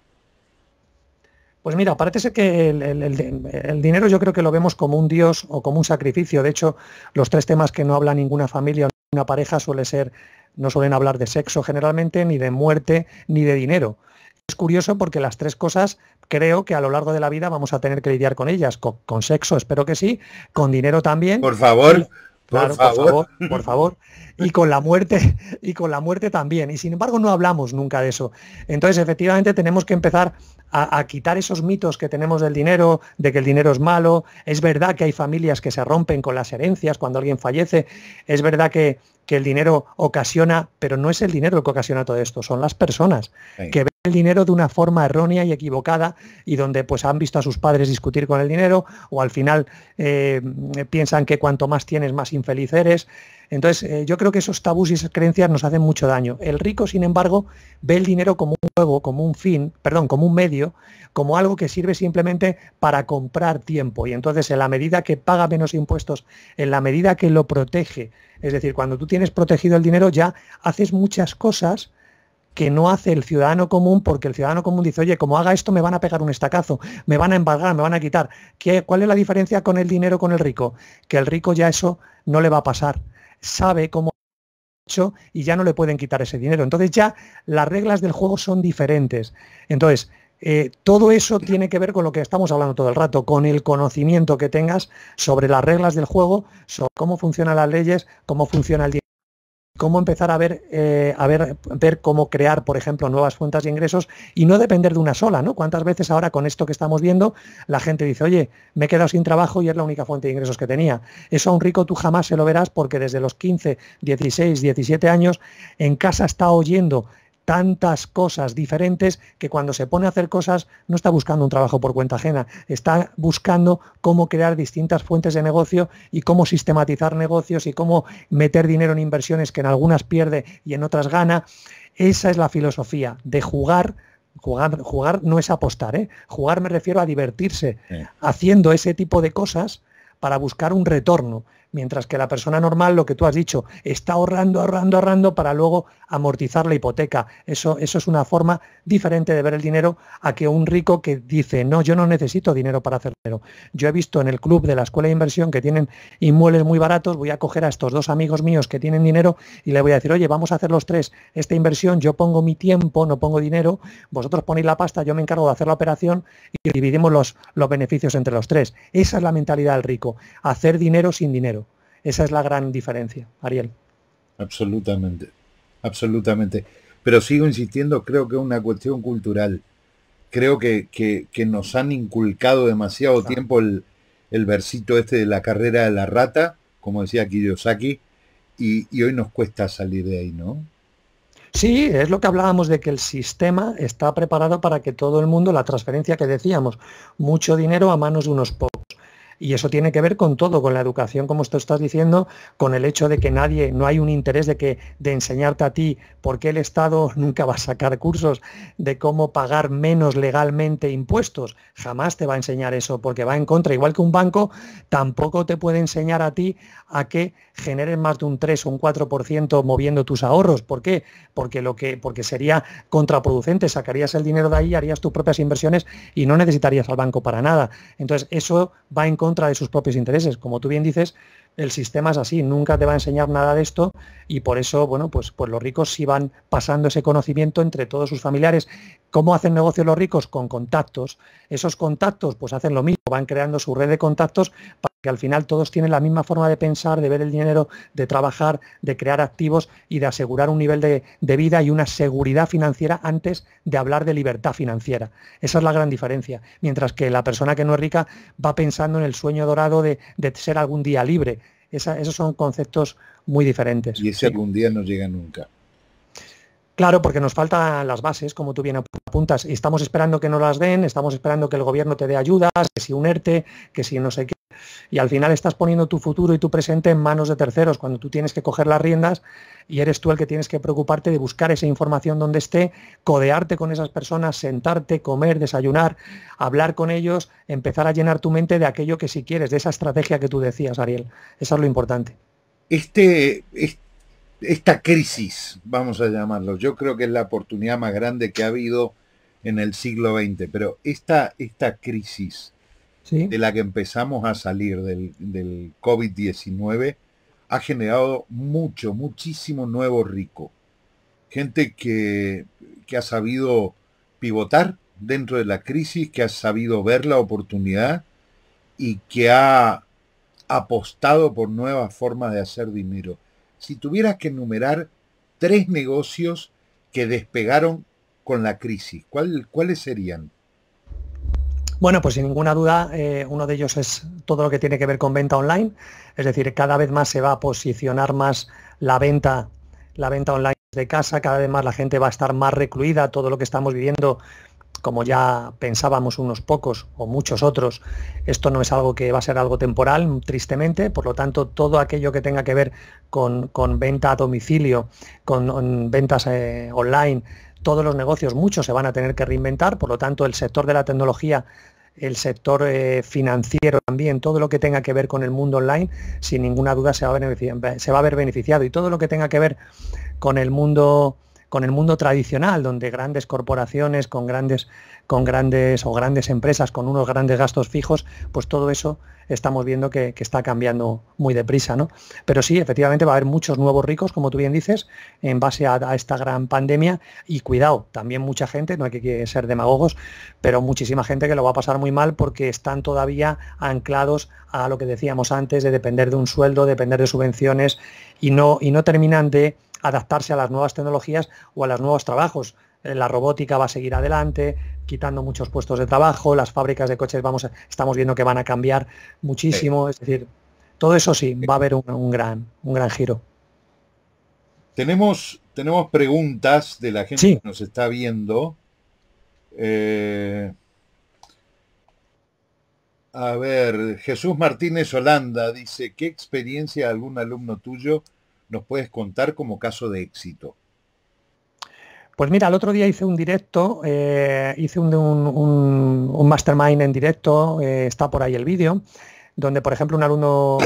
Pues mira, parece ser que el, dinero yo creo que lo vemos como un dios o como un sacrificio. De hecho, los tres temas que no habla ninguna familia o ninguna pareja suele ser, no suelen hablar de sexo generalmente, ni de muerte, ni de dinero. Es curioso porque las tres cosas creo que a lo largo de la vida vamos a tener que lidiar con ellas, con, con sexo, espero que sí, con dinero también. Por favor. Claro, por favor. por (laughs) favor, Y con la muerte, y con la muerte también. Y sin embargo no hablamos nunca de eso. Entonces, efectivamente, tenemos que empezar a, quitar esos mitos que tenemos del dinero, de que el dinero es malo. Es verdad que hay familias que se rompen con las herencias cuando alguien fallece. Es verdad que, que el dinero ocasiona, pero no es el dinero lo que ocasiona todo esto, son las personas que ven el dinero de una forma errónea y equivocada y donde pues han visto a sus padres discutir con el dinero o al final eh, piensan que cuanto más tienes más infeliz eres. Entonces, eh, yo creo que esos tabús y esas creencias nos hacen mucho daño. El rico, sin embargo, ve el dinero como un juego, como un fin, perdón, como un medio, como algo que sirve simplemente para comprar tiempo. Y entonces, en la medida que paga menos impuestos, en la medida que lo protege, es decir, cuando tú tienes protegido el dinero, ya haces muchas cosas que no hace el ciudadano común, porque el ciudadano común dice, oye, como haga esto me van a pegar un estacazo, me van a embargar, me van a quitar. ¿Cuál es la diferencia con el dinero, con el rico? Que el rico ya eso no le va a pasar sabe cómo hecho y ya no le pueden quitar ese dinero. Entonces ya las reglas del juego son diferentes. Entonces, eh, todo eso tiene que ver con lo que estamos hablando todo el rato, con el conocimiento que tengas sobre las reglas del juego, sobre cómo funcionan las leyes, cómo funciona el cómo empezar a ver, eh, a ver, ver cómo crear, por ejemplo, nuevas fuentes de ingresos y no depender de una sola, ¿no? ¿Cuántas veces ahora con esto que estamos viendo la gente dice, oye, me he quedado sin trabajo y es la única fuente de ingresos que tenía? Eso a un rico tú jamás se lo verás porque desde los 15, 16, 17 años en casa está oyendo tantas cosas diferentes que cuando se pone a hacer cosas no está buscando un trabajo por cuenta ajena, está buscando cómo crear distintas fuentes de negocio y cómo sistematizar negocios y cómo meter dinero en inversiones que en algunas pierde y en otras gana. Esa es la filosofía de jugar Jugar, jugar, no es apostar, ¿eh? jugar me refiero a divertirse haciendo ese tipo de cosas para buscar un retorno. Mientras que la persona normal, lo que tú has dicho, está ahorrando, ahorrando, ahorrando para luego amortizar la hipoteca. Eso, eso es una forma diferente de ver el dinero a que un rico que dice, no, yo no necesito dinero para hacer dinero. Yo he visto en el club de la escuela de inversión que tienen inmuebles muy baratos, voy a coger a estos dos amigos míos que tienen dinero y le voy a decir, oye, vamos a hacer los tres esta inversión, yo pongo mi tiempo, no pongo dinero, vosotros ponéis la pasta, yo me encargo de hacer la operación y dividimos los, los beneficios entre los tres. Esa es la mentalidad del rico, hacer dinero sin dinero. Esa es la gran diferencia, Ariel. Absolutamente, absolutamente. Pero sigo insistiendo, creo que es una cuestión cultural. Creo que, que, nos han inculcado demasiado tiempo el, el, versito este de la carrera de la rata, como decía Kiyosaki, y, y hoy nos cuesta salir de ahí, ¿no? Sí, es lo que hablábamos de que el sistema está preparado para que todo el mundo, la transferencia que decíamos, mucho dinero a manos de unos pocos y eso tiene que ver con todo, con la educación, como tú estás diciendo, con el hecho de que nadie, no hay un interés de que de enseñarte a ti por qué el Estado nunca va a sacar cursos de cómo pagar menos legalmente impuestos. Jamás te va a enseñar eso porque va en contra. Igual que un banco tampoco te puede enseñar a ti a que generes más de un 3 o un 4% moviendo tus ahorros. ¿Por qué? Porque lo que porque sería contraproducente, sacarías el dinero de ahí, harías tus propias inversiones y no necesitarías al banco para nada. Entonces, eso va en contra contra de sus propios intereses. Como tú bien dices, el sistema es así, nunca te va a enseñar nada de esto y por eso, bueno, pues, pues los ricos sí van pasando ese conocimiento entre todos sus familiares, ¿Cómo hacen negocios los ricos? Con contactos. Esos contactos pues hacen lo mismo, van creando su red de contactos para que al final todos tienen la misma forma de pensar, de ver el dinero, de trabajar, de crear activos y de asegurar un nivel de, vida y una seguridad financiera antes de hablar de libertad financiera. Esa es la gran diferencia. Mientras que la persona que no es rica va pensando en el sueño dorado de, ser algún día libre. esos son conceptos muy diferentes. Y ese algún día no llega nunca. Claro, porque nos faltan las bases, como tú bien apuntas, y estamos esperando que no las den, estamos esperando que el gobierno te dé ayudas, que si unerte, que si no sé qué, y al final estás poniendo tu futuro y tu presente en manos de terceros cuando tú tienes que coger las riendas y eres tú el que tienes que preocuparte de buscar esa información donde esté, codearte con esas personas, sentarte, comer, desayunar, hablar con ellos, empezar a llenar tu mente de aquello que si quieres, de esa estrategia que tú decías, Ariel. Eso es lo importante. este, este esta crisis, vamos a llamarlo, yo creo que es la oportunidad más grande que ha habido en el siglo XX, pero esta, esta crisis de la que empezamos a salir del, COVID-19 ha generado mucho, muchísimo nuevo rico. Gente que ha sabido pivotar dentro de la crisis, que ha sabido ver la oportunidad y que ha apostado por nuevas formas de hacer dinero si tuvieras que enumerar tres negocios que despegaron con la crisis, ¿cuáles serían? Bueno, pues sin ninguna duda, eh, uno de ellos es todo lo que tiene que ver con venta online, es decir, cada vez más se va a posicionar más la venta, la venta online de casa, cada vez más la gente va a estar más recluida, todo lo que estamos viviendo como ya pensábamos unos pocos o muchos otros, esto no es algo que va a ser algo temporal, tristemente, por lo tanto, todo aquello que tenga que ver con, venta a domicilio, con, ventas eh, online, todos los negocios, muchos se van a tener que reinventar, por lo tanto, el sector de la tecnología el sector eh, financiero también, todo lo que tenga que ver con el mundo online, sin ninguna duda se va, a se va, a ver beneficiado. Y todo lo que tenga que ver con el mundo con el mundo tradicional, donde grandes corporaciones con grandes, con grandes o grandes empresas con unos grandes gastos fijos, pues todo eso estamos viendo que, está cambiando muy deprisa, ¿no? Pero sí, efectivamente va a haber muchos nuevos ricos, como tú bien dices, en base a, esta gran pandemia y cuidado, también mucha gente, no hay que ser demagogos, pero muchísima gente que lo va a pasar muy mal porque están todavía anclados a lo que decíamos antes de depender de un sueldo, depender de subvenciones y no, y no terminan de adaptarse a las nuevas tecnologías o a los nuevos trabajos. Eh, la robótica va a seguir adelante, quitando muchos puestos de trabajo, las fábricas de coches vamos, estamos viendo que van a cambiar muchísimo, es decir, todo eso sí, va a haber un, gran, un gran giro. Tenemos, tenemos preguntas de la gente que nos está viendo. Eh, a ver, Jesús Martínez Holanda dice, ¿qué experiencia algún alumno tuyo nos puedes contar como caso de éxito? Pues mira, el otro día hice un directo, eh, hice un, mastermind en directo, eh, está por ahí el vídeo, donde por ejemplo un alumno,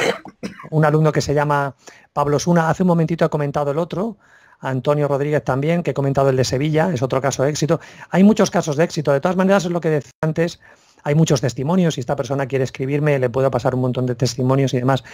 un alumno que se llama Pablo Suna, hace un momentito ha comentado el otro, Antonio Rodríguez también, que he comentado el de Sevilla, es otro caso de éxito. Hay muchos casos de éxito, de todas maneras es lo que decía antes, hay muchos testimonios, si esta persona quiere escribirme le puedo pasar un montón de testimonios y demás,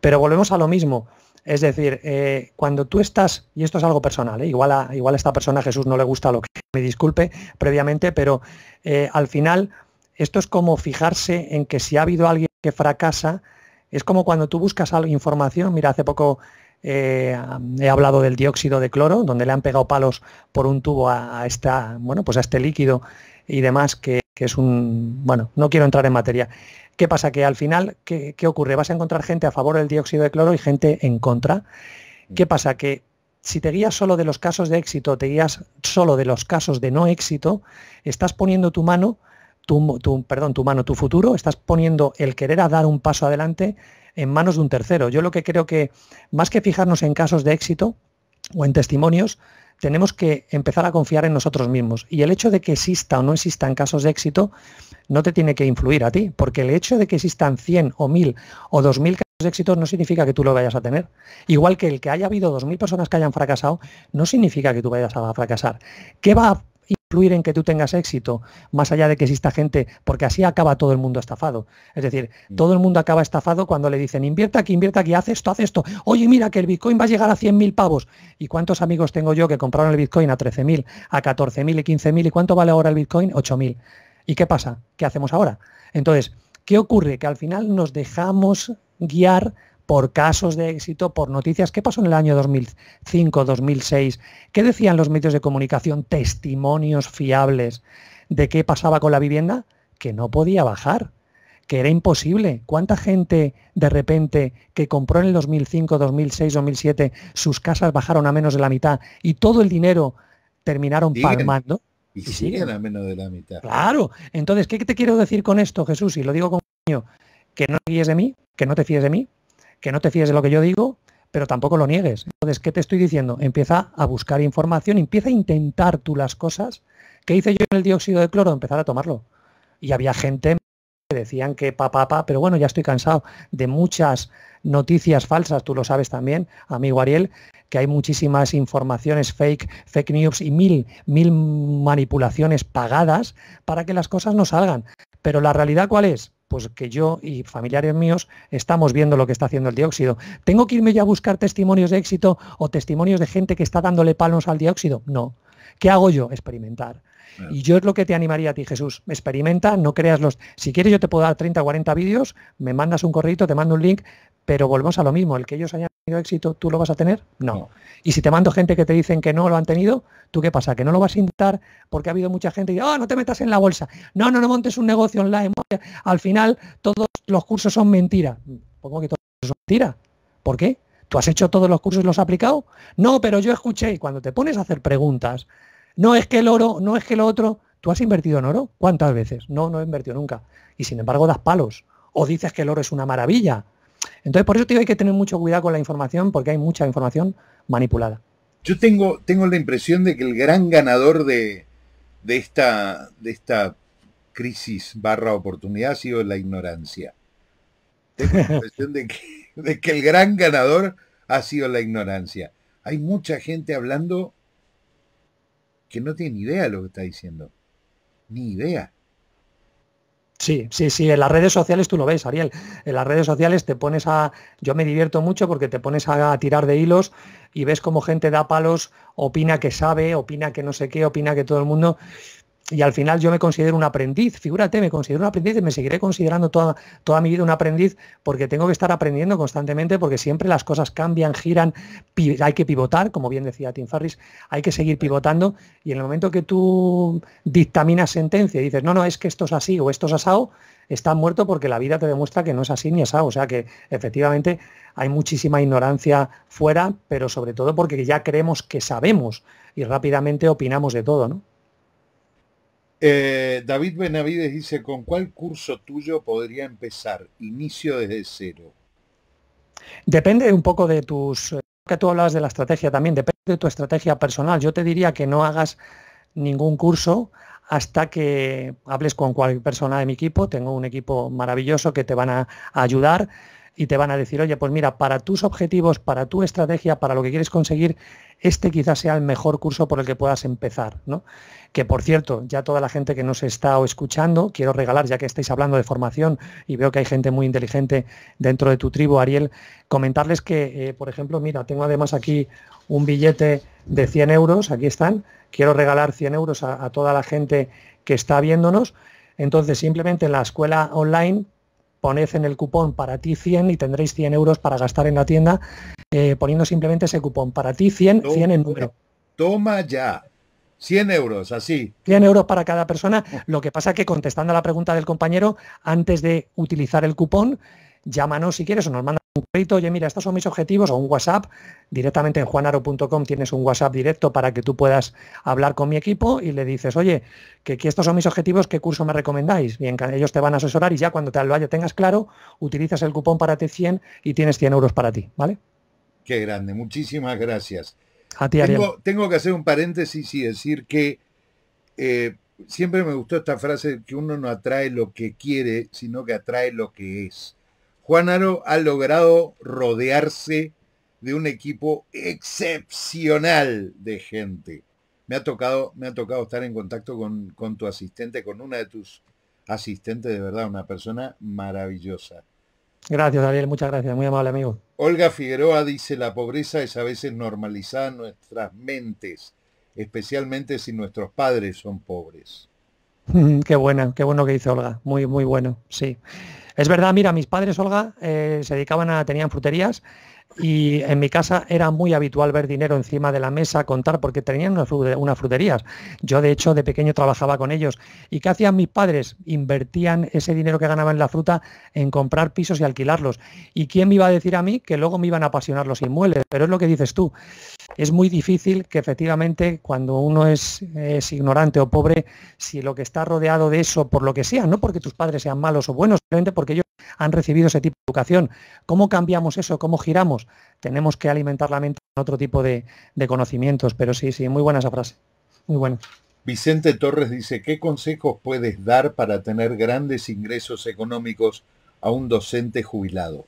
pero volvemos a lo mismo. Es decir, eh, cuando tú estás, y esto es algo personal, eh, igual, a, igual esta persona Jesús no le gusta lo que me disculpe previamente, pero eh, al final esto es como fijarse en que si ha habido alguien que fracasa, es como cuando tú buscas algo, información, mira, hace poco he hablado del dióxido de cloro, donde le han pegado palos por un tubo a, esta, bueno, pues a este líquido y demás, que, que, es un, bueno, no quiero entrar en materia. ¿Qué pasa? Que al final, ¿qué, ocurre? Vas a encontrar gente a favor del dióxido de cloro y gente en contra. Mm. ¿Qué pasa? Que si te guías solo de los casos de éxito, te guías solo de los casos de no éxito, estás poniendo tu mano, tu, perdón, tu mano, tu futuro, estás poniendo el querer a dar un paso adelante en manos de un tercero. Yo lo que creo que, más que fijarnos en casos de éxito o en testimonios, tenemos que empezar a confiar en nosotros mismos. Y el hecho de que exista o no existan casos de éxito no te tiene que influir a ti, porque el hecho de que existan 100 o 1000 o 2000 casos de éxito no significa que tú lo vayas a tener. Igual que el que haya habido 2000 personas que hayan fracasado, no significa que tú vayas a fracasar. ¿Qué va a influir en que tú tengas éxito, más allá de que exista gente, porque así acaba todo el mundo estafado. Es decir, mm. todo el mundo acaba estafado cuando le dicen, invierta aquí, invierta aquí, haz esto, haz esto. Oye, mira que el Bitcoin va a llegar a 100.000 pavos. ¿Y cuántos amigos tengo yo que compraron el Bitcoin a 13.000, a 14.000 y 15.000? ¿Y cuánto vale ahora el Bitcoin? 8.000. ¿Y qué pasa? ¿Qué hacemos ahora? Entonces, ¿qué ocurre? Que al final nos dejamos guiar por casos de éxito, por noticias. ¿Qué pasó en el año 2005, 2006? ¿Qué decían los medios de comunicación? Testimonios fiables de qué pasaba con la vivienda, que no podía bajar, que era imposible. ¿Cuánta gente de repente que compró en el 2005, 2006, 2007 sus casas bajaron a menos de la mitad y todo el dinero terminaron palmando? Y, siguen, a menos de la mitad. Claro. Entonces, ¿qué te quiero decir con esto, Jesús? Y lo digo con que no te guíes de mí, que no te fíes de mí, que no te fíes de lo que yo digo, pero tampoco lo niegues. Entonces, ¿qué te estoy diciendo? Empieza a buscar información, empieza a intentar tú las cosas. ¿Qué hice yo en el dióxido de cloro? Empezar a tomarlo. Y había gente que decían que pa, pa, pa, pero bueno, ya estoy cansado de muchas noticias falsas, tú lo sabes también, amigo Ariel, que hay muchísimas informaciones fake, fake news y mil, mil manipulaciones pagadas para que las cosas no salgan. Pero la realidad cuál es? pues que yo y familiares míos estamos viendo lo que está haciendo el dióxido. ¿Tengo que irme ya a buscar testimonios de éxito o testimonios de gente que está dándole palos al dióxido? No. ¿Qué hago yo? Experimentar. Y yo es lo que te animaría a ti, Jesús. Experimenta, no creas los... Si quieres yo te puedo dar 30 o 40 vídeos, me mandas un correo, te mando un link, pero volvemos a lo mismo. El que ellos éxito, ¿tú lo vas a tener? No. Y si te mando gente que te dicen que no lo han tenido, ¿tú qué pasa? ¿Que no lo vas a intentar porque ha habido mucha gente que, oh, ah, no te metas en la bolsa, no, no, no montes un negocio online, al final todos los cursos son mentira. ¿Cómo que todos son mentira? ¿Por qué? ¿Tú has hecho todos los cursos y los has aplicado? No, pero yo escuché, y cuando te pones a hacer preguntas, no es que el oro, no es que lo otro, ¿tú has invertido en oro? ¿Cuántas veces? No, no he invertido nunca. Y sin embargo das palos. O dices que el oro es una maravilla. Entonces, por eso digo, hay que tener mucho cuidado con la información porque hay mucha información manipulada. Yo tengo, tengo la impresión de que el gran ganador de, de, esta, crisis barra oportunidad ha sido la ignorancia. Tengo la impresión de que, de que el gran ganador ha sido la ignorancia. Hay mucha gente hablando que no tiene ni idea de lo que está diciendo. Ni idea. Sí, sí, sí, en las redes sociales tú lo ves, Ariel. En las redes sociales te pones a. Yo me divierto mucho porque te pones a, tirar de hilos y ves cómo gente da palos, opina que sabe, opina que no sé qué, opina que todo el mundo y al final yo me considero un aprendiz, fíjate, me considero un aprendiz y me seguiré considerando toda, toda mi vida un aprendiz porque tengo que estar aprendiendo constantemente porque siempre las cosas cambian, giran, hay que pivotar, como bien decía Tim Ferris, hay que seguir pivotando y en el momento que tú dictaminas sentencia y dices, no, no, es que esto es así o esto es asado, estás muerto porque la vida te demuestra que no es así ni asado, o sea que efectivamente hay muchísima ignorancia fuera, pero sobre todo porque ya creemos que sabemos y rápidamente opinamos de todo, ¿no? Eh, David Benavides dice, ¿con cuál curso tuyo podría empezar? Inicio desde cero. Depende un poco de tus... Eh, que tú hablabas de la estrategia también, depende de tu estrategia personal. Yo te diría que no hagas ningún curso hasta que hables con cualquier persona de mi equipo. Tengo un equipo maravilloso que te van a ayudar y te van a decir, oye, pues mira, para tus objetivos, para tu estrategia, para lo que quieres conseguir, este quizás sea el mejor curso por el que puedas empezar. ¿no? Que por cierto, ya toda la gente que nos está escuchando, quiero regalar, ya que estáis hablando de formación y veo que hay gente muy inteligente dentro de tu tribu, Ariel, comentarles que, eh, por ejemplo, mira, tengo además aquí un billete de 100 euros, aquí están, quiero regalar 100 euros a, a toda la gente que está viéndonos. Entonces, simplemente en la escuela online poned en el cupón para ti 100 y tendréis 100 euros para gastar en la tienda eh, poniendo simplemente ese cupón para ti 100, 100 en número. Toma ya. 100 euros, así. 100 euros para cada persona. Lo que pasa es que contestando a la pregunta del compañero, antes de utilizar el cupón, llámanos si quieres o nos manda oye, mira, estos son mis objetivos, o un WhatsApp, directamente en juanaro.com tienes un WhatsApp directo para que tú puedas hablar con mi equipo y le dices, oye, que, estos son mis objetivos, ¿qué curso me recomendáis? Bien, ellos te van a asesorar y ya cuando te lo haya, tengas claro, utilizas el cupón para T100 y tienes 100 euros para ti, ¿vale? Qué grande, muchísimas gracias. A ti, tengo, tengo, que hacer un paréntesis y decir que eh, siempre me gustó esta frase que uno no atrae lo que quiere, sino que atrae lo que es. Juanaro ha logrado rodearse de un equipo excepcional de gente. Me ha tocado, me ha tocado estar en contacto con, tu asistente, con una de tus asistentes, de verdad, una persona maravillosa. Gracias, Daniel, muchas gracias, muy amable amigo. Olga Figueroa dice, la pobreza es a veces normalizada en nuestras mentes, especialmente si nuestros padres son pobres. (laughs) qué bueno, qué bueno que dice Olga, muy, muy bueno, sí. Es verdad, mira, mis padres, Olga, eh, se dedicaban a, tenían fruterías y en mi casa era muy habitual ver dinero encima de la mesa, contar, porque tenían unas, fruterías. Yo, de hecho, de pequeño trabajaba con ellos. ¿Y qué hacían mis padres? Invertían ese dinero que ganaban en la fruta en comprar pisos y alquilarlos. ¿Y quién me iba a decir a mí que luego me iban a apasionar los inmuebles? Pero es lo que dices tú es muy difícil que efectivamente cuando uno es, ignorante o pobre, si lo que está rodeado de eso, por lo que sea, no porque tus padres sean malos o buenos, simplemente porque ellos han recibido ese tipo de educación. ¿Cómo cambiamos eso? ¿Cómo giramos? Tenemos que alimentar la mente con otro tipo de, de conocimientos, pero sí, sí, muy buena esa frase. Muy buena. Vicente Torres dice, ¿qué consejos puedes dar para tener grandes ingresos económicos a un docente jubilado?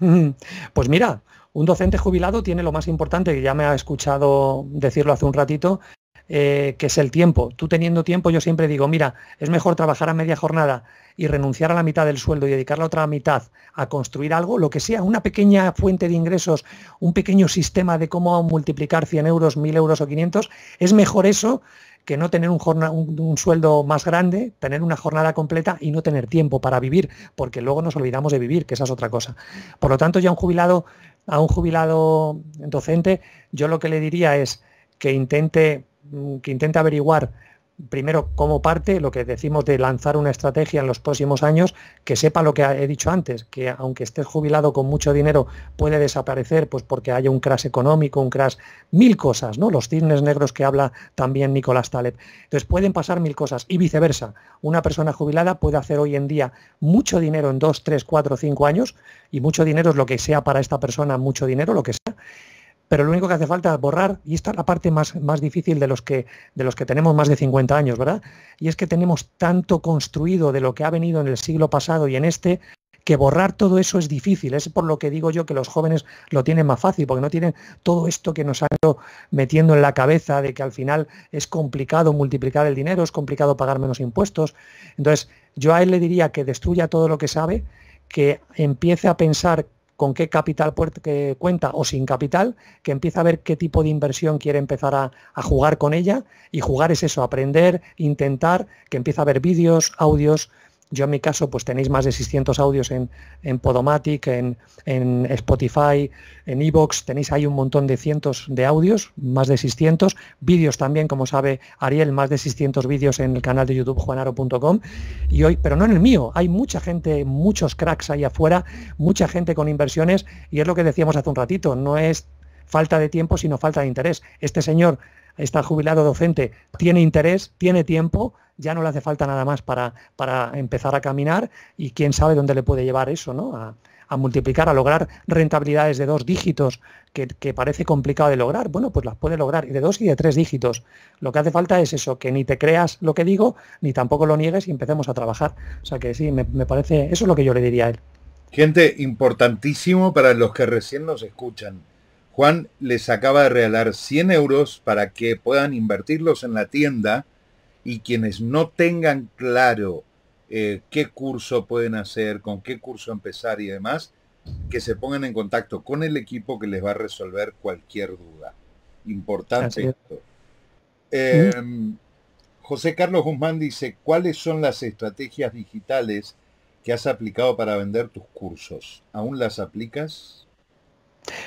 (laughs) Pues mira, un docente jubilado tiene lo más importante, que ya me ha escuchado decirlo hace un ratito, eh, que es el tiempo. Tú teniendo tiempo, yo siempre digo, mira, es mejor trabajar a media jornada y renunciar a la mitad del sueldo y dedicar la otra mitad a construir algo, lo que sea, una pequeña fuente de ingresos, un pequeño sistema de cómo multiplicar 100 euros, 1000 euros o 500, es mejor eso que no tener un, un sueldo más grande, tener una jornada completa y no tener tiempo para vivir, porque luego nos olvidamos de vivir, que esa es otra cosa. Por lo tanto, ya un jubilado a un jubilado docente, yo lo que le diría es que intente, mm, que intente averiguar primero como parte lo que decimos de lanzar una estrategia en los próximos años que sepa lo que he dicho antes, que aunque estés jubilado con mucho dinero puede desaparecer pues porque haya un crash económico, un crash, mil cosas, ¿no? Los cisnes negros que habla también Nicolás Taleb. Entonces pueden pasar mil cosas y viceversa. Una persona jubilada puede hacer hoy en día mucho dinero en dos, tres, cuatro, cinco años y mucho dinero es lo que sea para esta persona, mucho dinero, lo que sea pero lo único que hace falta es borrar, y esta es la parte más, más difícil de los, que, de los que tenemos más de 50 años, ¿verdad? Y es que tenemos tanto construido de lo que ha venido en el siglo pasado y en este, que borrar todo eso es difícil. Es por lo que digo yo que los jóvenes lo tienen más fácil, porque no tienen todo esto que nos han ido metiendo en la cabeza de que al final es complicado multiplicar el dinero, es complicado pagar menos impuestos. Entonces, yo a él le diría que destruya todo lo que sabe, que empiece a pensar con qué capital cuenta o sin capital, que empieza a ver qué tipo de inversión quiere empezar a, a jugar con ella y jugar es eso, aprender, intentar, que empieza a ver vídeos, audios, yo en mi caso, pues tenéis más de 600 audios en, Podomatic, en, en, Spotify, en Evox, tenéis ahí un montón de cientos de audios, más de 600, vídeos también, como sabe Ariel, más de 600 vídeos en el canal de YouTube juanaro.com, y hoy, pero no en el mío, hay mucha gente, muchos cracks ahí afuera, mucha gente con inversiones, y es lo que decíamos hace un ratito, no es falta de tiempo, sino falta de interés. Este señor está jubilado docente, tiene interés, tiene tiempo, ya no le hace falta nada más para, para empezar a caminar y quién sabe dónde le puede llevar eso, ¿no? A, multiplicar, a lograr rentabilidades de dos dígitos que, parece complicado de lograr, bueno, pues las puede lograr y de dos y de tres dígitos. Lo que hace falta es eso, que ni te creas lo que digo, ni tampoco lo niegues y empecemos a trabajar. O sea que sí, me, me parece, eso es lo que yo le diría a él. Gente importantísimo para los que recién nos escuchan. Juan les acaba de regalar 100 euros para que puedan invertirlos en la tienda y quienes no tengan claro eh, qué curso pueden hacer, con qué curso empezar y demás, que se pongan en contacto con el equipo que les va a resolver cualquier duda. Importante esto. Em, José Carlos Guzmán dice, ¿cuáles son las estrategias digitales que has aplicado para vender tus cursos? ¿Aún las aplicas?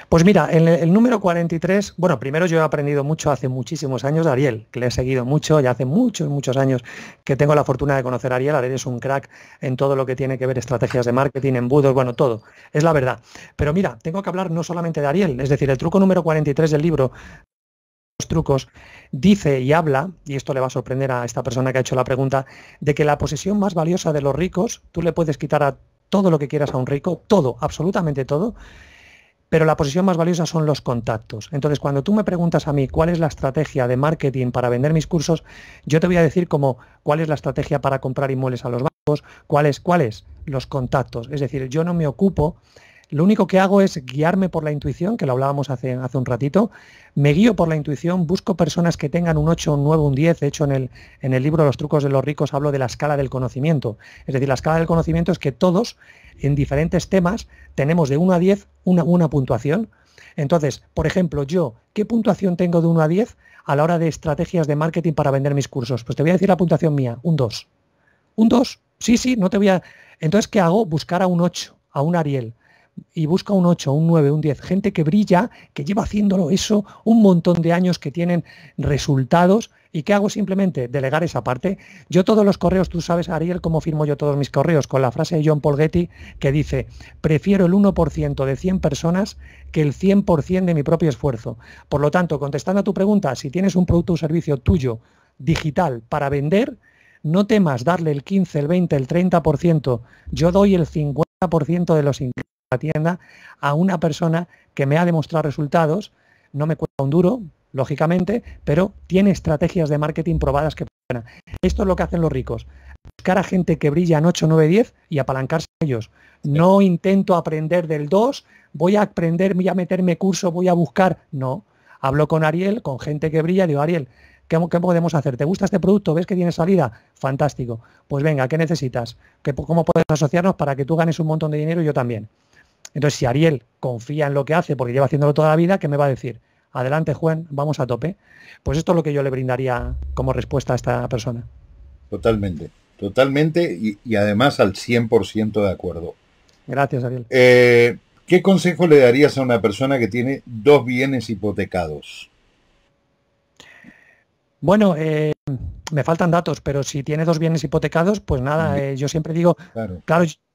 Pues mira, el, el número 43, bueno, primero yo he aprendido mucho hace muchísimos años de Ariel, que le he seguido mucho, ya hace muchos, muchos años que tengo la fortuna de conocer a Ariel. Ariel es un crack en todo lo que tiene que ver estrategias de marketing, embudos, bueno, todo, es la verdad. Pero mira, tengo que hablar no solamente de Ariel, es decir, el truco número 43 del libro los trucos, dice y habla, y esto le va a sorprender a esta persona que ha hecho la pregunta, de que la posesión más valiosa de los ricos, tú le puedes quitar a todo lo que quieras a un rico, todo, absolutamente todo, pero la posición más valiosa son los contactos. Entonces, cuando tú me preguntas a mí cuál es la estrategia de marketing para vender mis cursos, yo te voy a decir como cuál es la estrategia para comprar inmuebles a los bancos, cuáles, cuáles, los contactos. Es decir, yo no me ocupo, lo único que hago es guiarme por la intuición, que lo hablábamos hace, hace un ratito, me guío por la intuición, busco personas que tengan un 8, un 9, un 10. De hecho, en el, en el libro Los trucos de los ricos hablo de la escala del conocimiento. Es decir, la escala del conocimiento es que todos, en diferentes temas, tenemos de 1 a 10 una, una puntuación. Entonces, por ejemplo, yo, ¿qué puntuación tengo de 1 a 10 a la hora de estrategias de marketing para vender mis cursos? Pues te voy a decir la puntuación mía, un 2. ¿Un 2? Sí, sí, no te voy a... Entonces, ¿qué hago? Buscar a un 8, a un Ariel y busca un 8, un 9, un 10. Gente que brilla, que lleva haciéndolo eso un montón de años, que tienen resultados. ¿Y qué hago simplemente? Delegar esa parte. Yo todos los correos, tú sabes, Ariel, cómo firmo yo todos mis correos, con la frase de John Paul Getty que dice, prefiero el 1% de 100 personas que el 100% de mi propio esfuerzo. Por lo tanto, contestando a tu pregunta, si tienes un producto o servicio tuyo digital para vender, no temas darle el 15, el 20, el 30%. Yo doy el 50% de los ingresos tienda a una persona que me ha demostrado resultados, no me cuesta un duro, lógicamente, pero tiene estrategias de marketing probadas que funcionan. Esto es lo que hacen los ricos. Buscar a gente que brilla en 8, 9, 10 y apalancarse a ellos. No intento aprender del 2, voy a aprender, voy a meterme curso, voy a buscar. No. Hablo con Ariel, con gente que brilla, digo, Ariel, ¿qué, podemos hacer? ¿Te gusta este producto? ¿Ves que tiene salida? Fantástico. Pues venga, ¿qué necesitas? que ¿Cómo puedes asociarnos para que tú ganes un montón de dinero y yo también? Entonces, si Ariel confía en lo que hace porque lleva haciéndolo toda la vida, ¿qué me va a decir? Adelante, Juan, vamos a tope. Pues esto es lo que yo le brindaría como respuesta a esta persona. Totalmente, totalmente y, además al 100% de acuerdo. Gracias, Ariel. Eh, ¿Qué consejo le darías a una persona que tiene dos bienes hipotecados? Bueno, eh, me faltan datos, pero si tiene dos bienes hipotecados, pues nada, eh, yo siempre digo, claro.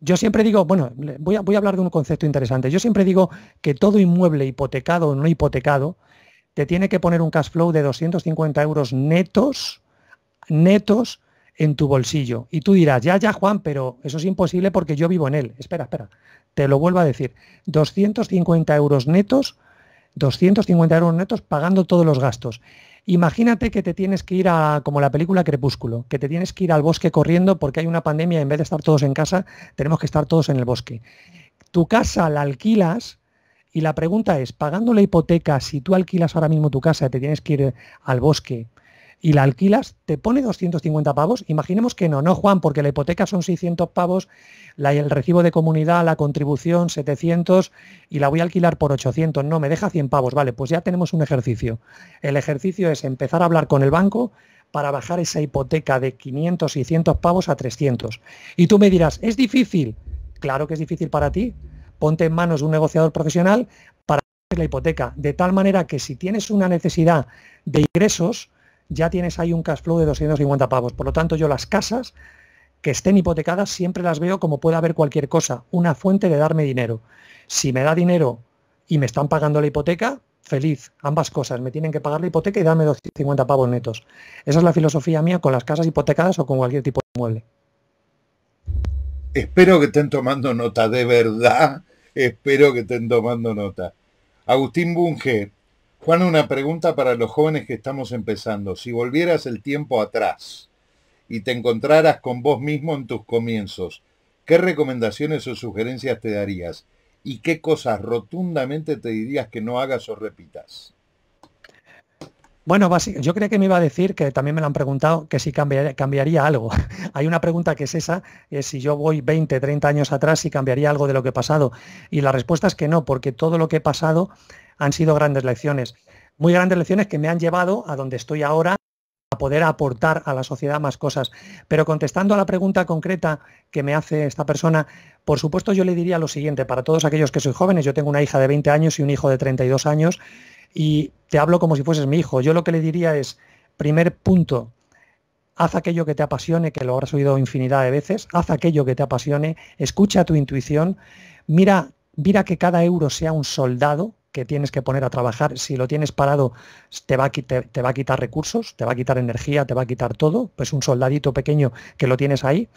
yo siempre digo, bueno, voy a, voy a hablar de un concepto interesante. Yo siempre digo que todo inmueble hipotecado o no hipotecado te tiene que poner un cash flow de 250 euros netos, netos en tu bolsillo. Y tú dirás, ya, ya, Juan, pero eso es imposible porque yo vivo en él. Espera, espera, te lo vuelvo a decir. 250 euros netos, 250 euros netos pagando todos los gastos. Imagínate que te tienes que ir a, como la película Crepúsculo, que te tienes que ir al bosque corriendo porque hay una pandemia en vez de estar todos en casa, tenemos que estar todos en el bosque. Tu casa la alquilas y la pregunta es, pagando la hipoteca, si tú alquilas ahora mismo tu casa, te tienes que ir al bosque, y la alquilas, te pone 250 pavos. Imaginemos que no, no, Juan, porque la hipoteca son 600 pavos, la, el recibo de comunidad, la contribución 700 y la voy a alquilar por 800. No, me deja 100 pavos. Vale, pues ya tenemos un ejercicio. El ejercicio es empezar a hablar con el banco para bajar esa hipoteca de 500, 600 pavos a 300. Y tú me dirás, ¿es difícil? Claro que es difícil para ti. Ponte en manos de un negociador profesional para la hipoteca, de tal manera que si tienes una necesidad de ingresos, ya tienes ahí un cash flow de 250 pavos. Por lo tanto, yo las casas que estén hipotecadas siempre las veo como puede haber cualquier cosa, una fuente de darme dinero. Si me da dinero y me están pagando la hipoteca, feliz, ambas cosas, me tienen que pagar la hipoteca y darme 250 pavos netos. Esa es la filosofía mía con las casas hipotecadas o con cualquier tipo de mueble. Espero que estén tomando nota, de verdad, espero que estén tomando nota. Agustín Bunge, Juan, una pregunta para los jóvenes que estamos empezando. Si volvieras el tiempo atrás y te encontraras con vos mismo en tus comienzos, ¿qué recomendaciones o sugerencias te darías? ¿Y qué cosas rotundamente te dirías que no hagas o repitas? Bueno, yo creo que me iba a decir que también me lo han preguntado que si cambiaría, cambiaría algo. (laughs) Hay una pregunta que es esa, es si yo voy 20, 30 años atrás, si cambiaría algo de lo que he pasado. Y la respuesta es que no, porque todo lo que he pasado han sido grandes lecciones. Muy grandes lecciones que me han llevado a donde estoy ahora, a poder aportar a la sociedad más cosas. Pero contestando a la pregunta concreta que me hace esta persona, por supuesto yo le diría lo siguiente, para todos aquellos que soy jóvenes, yo tengo una hija de 20 años y un hijo de 32 años, y te hablo como si fueses mi hijo. Yo lo que le diría es, primer punto, haz aquello que te apasione, que lo habrás oído infinidad de veces, haz aquello que te apasione, escucha tu intuición, mira, mira que cada euro sea un soldado, que tienes que poner a trabajar, si lo tienes parado, te va, a, quitar recursos, te va a quitar energía, te va a quitar todo, pues un soldadito pequeño que lo tienes ahí.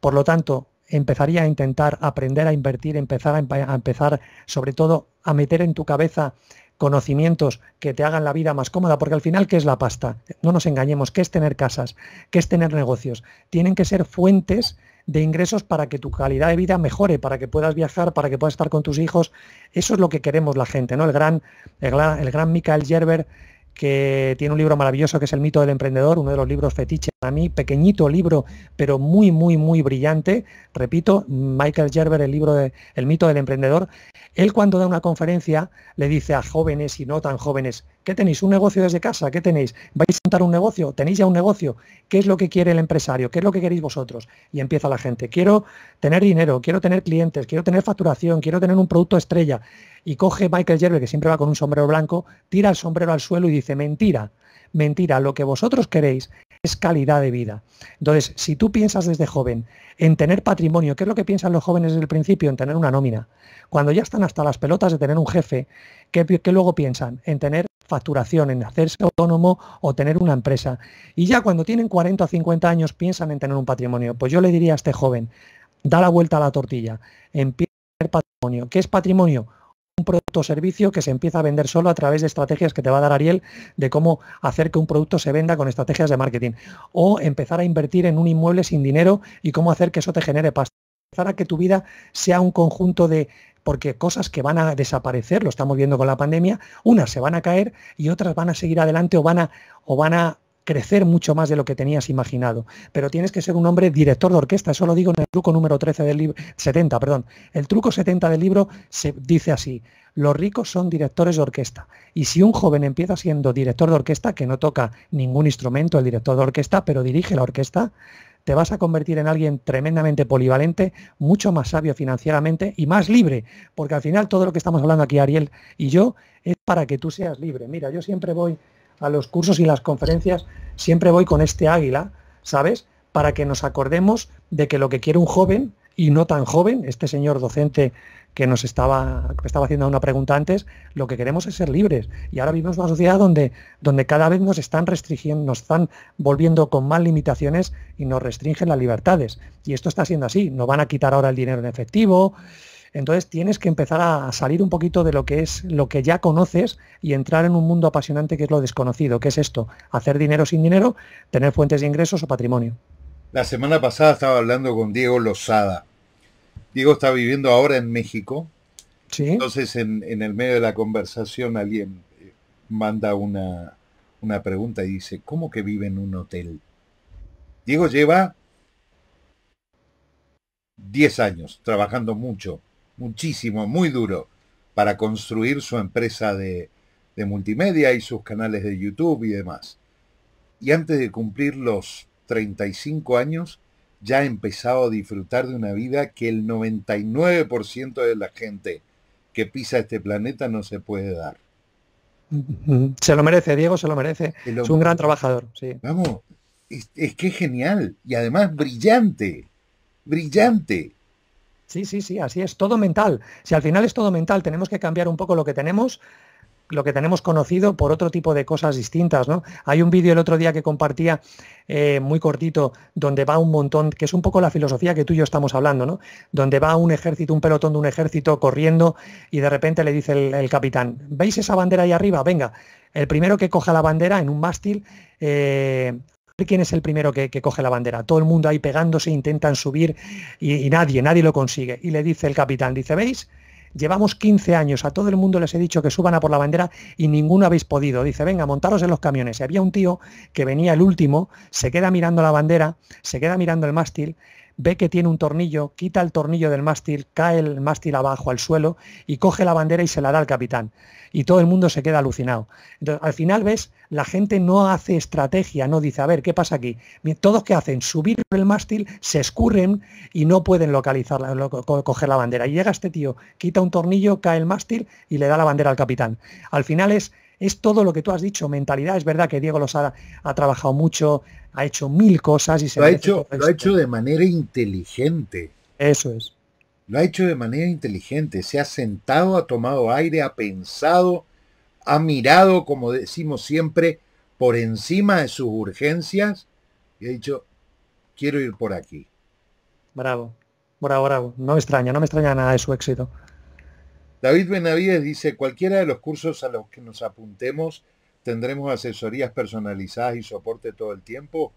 Por lo tanto, empezaría a intentar aprender a invertir, empezar a, a, empezar sobre todo a meter en tu cabeza conocimientos que te hagan la vida más cómoda, porque al final, ¿qué es la pasta? No nos engañemos, ¿qué es tener casas? ¿Qué es tener negocios? Tienen que ser fuentes de ingresos para que tu calidad de vida mejore, para que puedas viajar, para que puedas estar con tus hijos. Eso es lo que queremos la gente, ¿no? El gran, el gran, Michael Gerber que tiene un libro maravilloso que es El mito del emprendedor, uno de los libros fetiche para mí, pequeñito libro, pero muy, muy, muy brillante. Repito, Michael Gerber, el libro de El mito del emprendedor. Él cuando da una conferencia le dice a jóvenes y no tan jóvenes, ¿Qué tenéis? ¿Un negocio desde casa? ¿Qué tenéis? ¿Vais a montar un negocio? ¿Tenéis ya un negocio? ¿Qué es lo que quiere el empresario? ¿Qué es lo que queréis vosotros? Y empieza la gente. Quiero tener dinero, quiero tener clientes, quiero tener facturación, quiero tener un producto estrella. Y coge Michael Gerber, que siempre va con un sombrero blanco, tira el sombrero al suelo y dice, mentira, mentira, lo que vosotros queréis es calidad de vida. Entonces, si tú piensas desde joven en tener patrimonio, ¿qué es lo que piensan los jóvenes desde el principio? En tener una nómina. Cuando ya están hasta las pelotas de tener un jefe, ¿qué, qué luego piensan? En tener facturación, en hacerse autónomo o tener una empresa. Y ya cuando tienen 40 o 50 años piensan en tener un patrimonio. Pues yo le diría a este joven, da la vuelta a la tortilla, empieza a tener patrimonio. ¿Qué es patrimonio? un producto o servicio que se empieza a vender solo a través de estrategias que te va a dar Ariel de cómo hacer que un producto se venda con estrategias de marketing. O empezar a invertir en un inmueble sin dinero y cómo hacer que eso te genere pasta. Empezar a que tu vida sea un conjunto de porque cosas que van a desaparecer, lo estamos viendo con la pandemia, unas se van a caer y otras van a seguir adelante o van a, o van a crecer mucho más de lo que tenías imaginado. Pero tienes que ser un hombre director de orquesta, eso lo digo en el truco número 13 del libro, 70, perdón. El truco 70 del libro se dice así, los ricos son directores de orquesta. Y si un joven empieza siendo director de orquesta, que no toca ningún instrumento el director de orquesta, pero dirige la orquesta, te vas a convertir en alguien tremendamente polivalente, mucho más sabio financieramente y más libre, porque al final todo lo que estamos hablando aquí, Ariel y yo, es para que tú seas libre. Mira, yo siempre voy a los cursos y las conferencias, siempre voy con este águila, ¿sabes? Para que nos acordemos de que lo que quiere un joven y no tan joven, este señor docente que nos estaba, estaba haciendo una pregunta antes, lo que queremos es ser libres. Y ahora vivimos una sociedad donde, donde cada vez nos están restringiendo, nos están volviendo con más limitaciones y nos restringen las libertades. Y esto está siendo así. Nos van a quitar ahora el dinero en efectivo. Entonces tienes que empezar a salir un poquito de lo que es lo que ya conoces y entrar en un mundo apasionante que es lo desconocido, que es esto, hacer dinero sin dinero, tener fuentes de ingresos o patrimonio. La semana pasada estaba hablando con Diego Lozada Diego está viviendo ahora en México. Entonces, en, el medio de la conversación, alguien eh, manda una, pregunta y dice, ¿cómo que vive en un hotel? Diego lleva 10 años trabajando mucho, muchísimo, muy duro, para construir su empresa de, de multimedia y sus canales de YouTube y demás. Y antes de cumplir los 35 años, ya ha empezado a disfrutar de una vida que el 99% de la gente que pisa este planeta no se puede dar. Se lo merece, Diego se lo merece. Es un gran trabajador, sí. Vamos, es, que es genial y además brillante, brillante. Sí, sí, sí, así es, todo mental. Si al final es todo mental, tenemos que cambiar un poco lo que tenemos lo que tenemos conocido por otro tipo de cosas distintas. ¿no? Hay un vídeo el otro día que compartía eh, muy cortito donde va un montón, que es un poco la filosofía que tú y yo estamos hablando, ¿no? donde va un ejército, un pelotón de un ejército corriendo y de repente le dice el, capitán, ¿veis esa bandera ahí arriba? Venga, el primero que coja la bandera en un mástil... Eh, quién es el primero que, coge la bandera. Todo el mundo ahí pegándose, intentan subir y, y, nadie, nadie lo consigue. Y le dice el capitán, dice, ¿veis? Llevamos 15 años, a todo el mundo les he dicho que suban a por la bandera y ninguno habéis podido. Dice, venga, montaros en los camiones. Y había un tío que venía el último, se queda mirando la bandera, se queda mirando el mástil ve que tiene un tornillo, quita el tornillo del mástil, cae el mástil abajo al suelo y coge la bandera y se la da al capitán. Y todo el mundo se queda alucinado. Entonces, al final ves, la gente no hace estrategia, no dice, a ver, ¿qué pasa aquí? Todos que hacen, subir el mástil, se escurren y no pueden localizar, coger la bandera. Y llega este tío, quita un tornillo, cae el mástil y le da la bandera al capitán. Al final es es todo lo que tú has dicho, mentalidad. Es verdad que Diego los ha, trabajado mucho, ha hecho mil cosas y se ha hecho, lo ha hecho de manera inteligente. Eso es. Lo ha hecho de manera inteligente. Se ha sentado, ha tomado aire, ha pensado, ha mirado, como decimos siempre, por encima de sus urgencias y ha dicho, quiero ir por aquí. Bravo, bravo, bravo. No me extraña, no me extraña nada de su éxito. David Benavides dice, cualquiera de los cursos a los que nos apuntemos, ¿tendremos asesorías personalizadas y soporte todo el tiempo?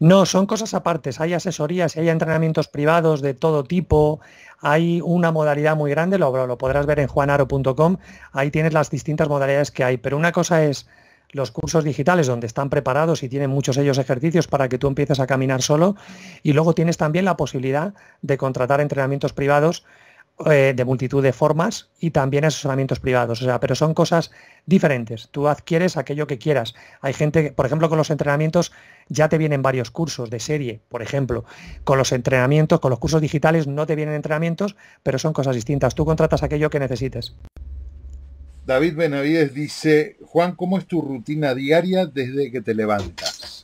No, son cosas apartes. Hay asesorías, hay entrenamientos privados de todo tipo, hay una modalidad muy grande, lo, lo podrás ver en juanaro.com, ahí tienes las distintas modalidades que hay, pero una cosa es los cursos digitales donde están preparados y tienen muchos ellos ejercicios para que tú empieces a caminar solo y luego tienes también la posibilidad de contratar entrenamientos privados eh, de multitud de formas y también asesoramientos privados. O sea, pero son cosas diferentes. Tú adquieres aquello que quieras. Hay gente, por ejemplo, con los entrenamientos ya te vienen varios cursos de serie, por ejemplo. Con los entrenamientos, con los cursos digitales no te vienen entrenamientos, pero son cosas distintas. Tú contratas aquello que necesites. David Benavides dice, Juan, ¿cómo es tu rutina diaria desde que te levantas?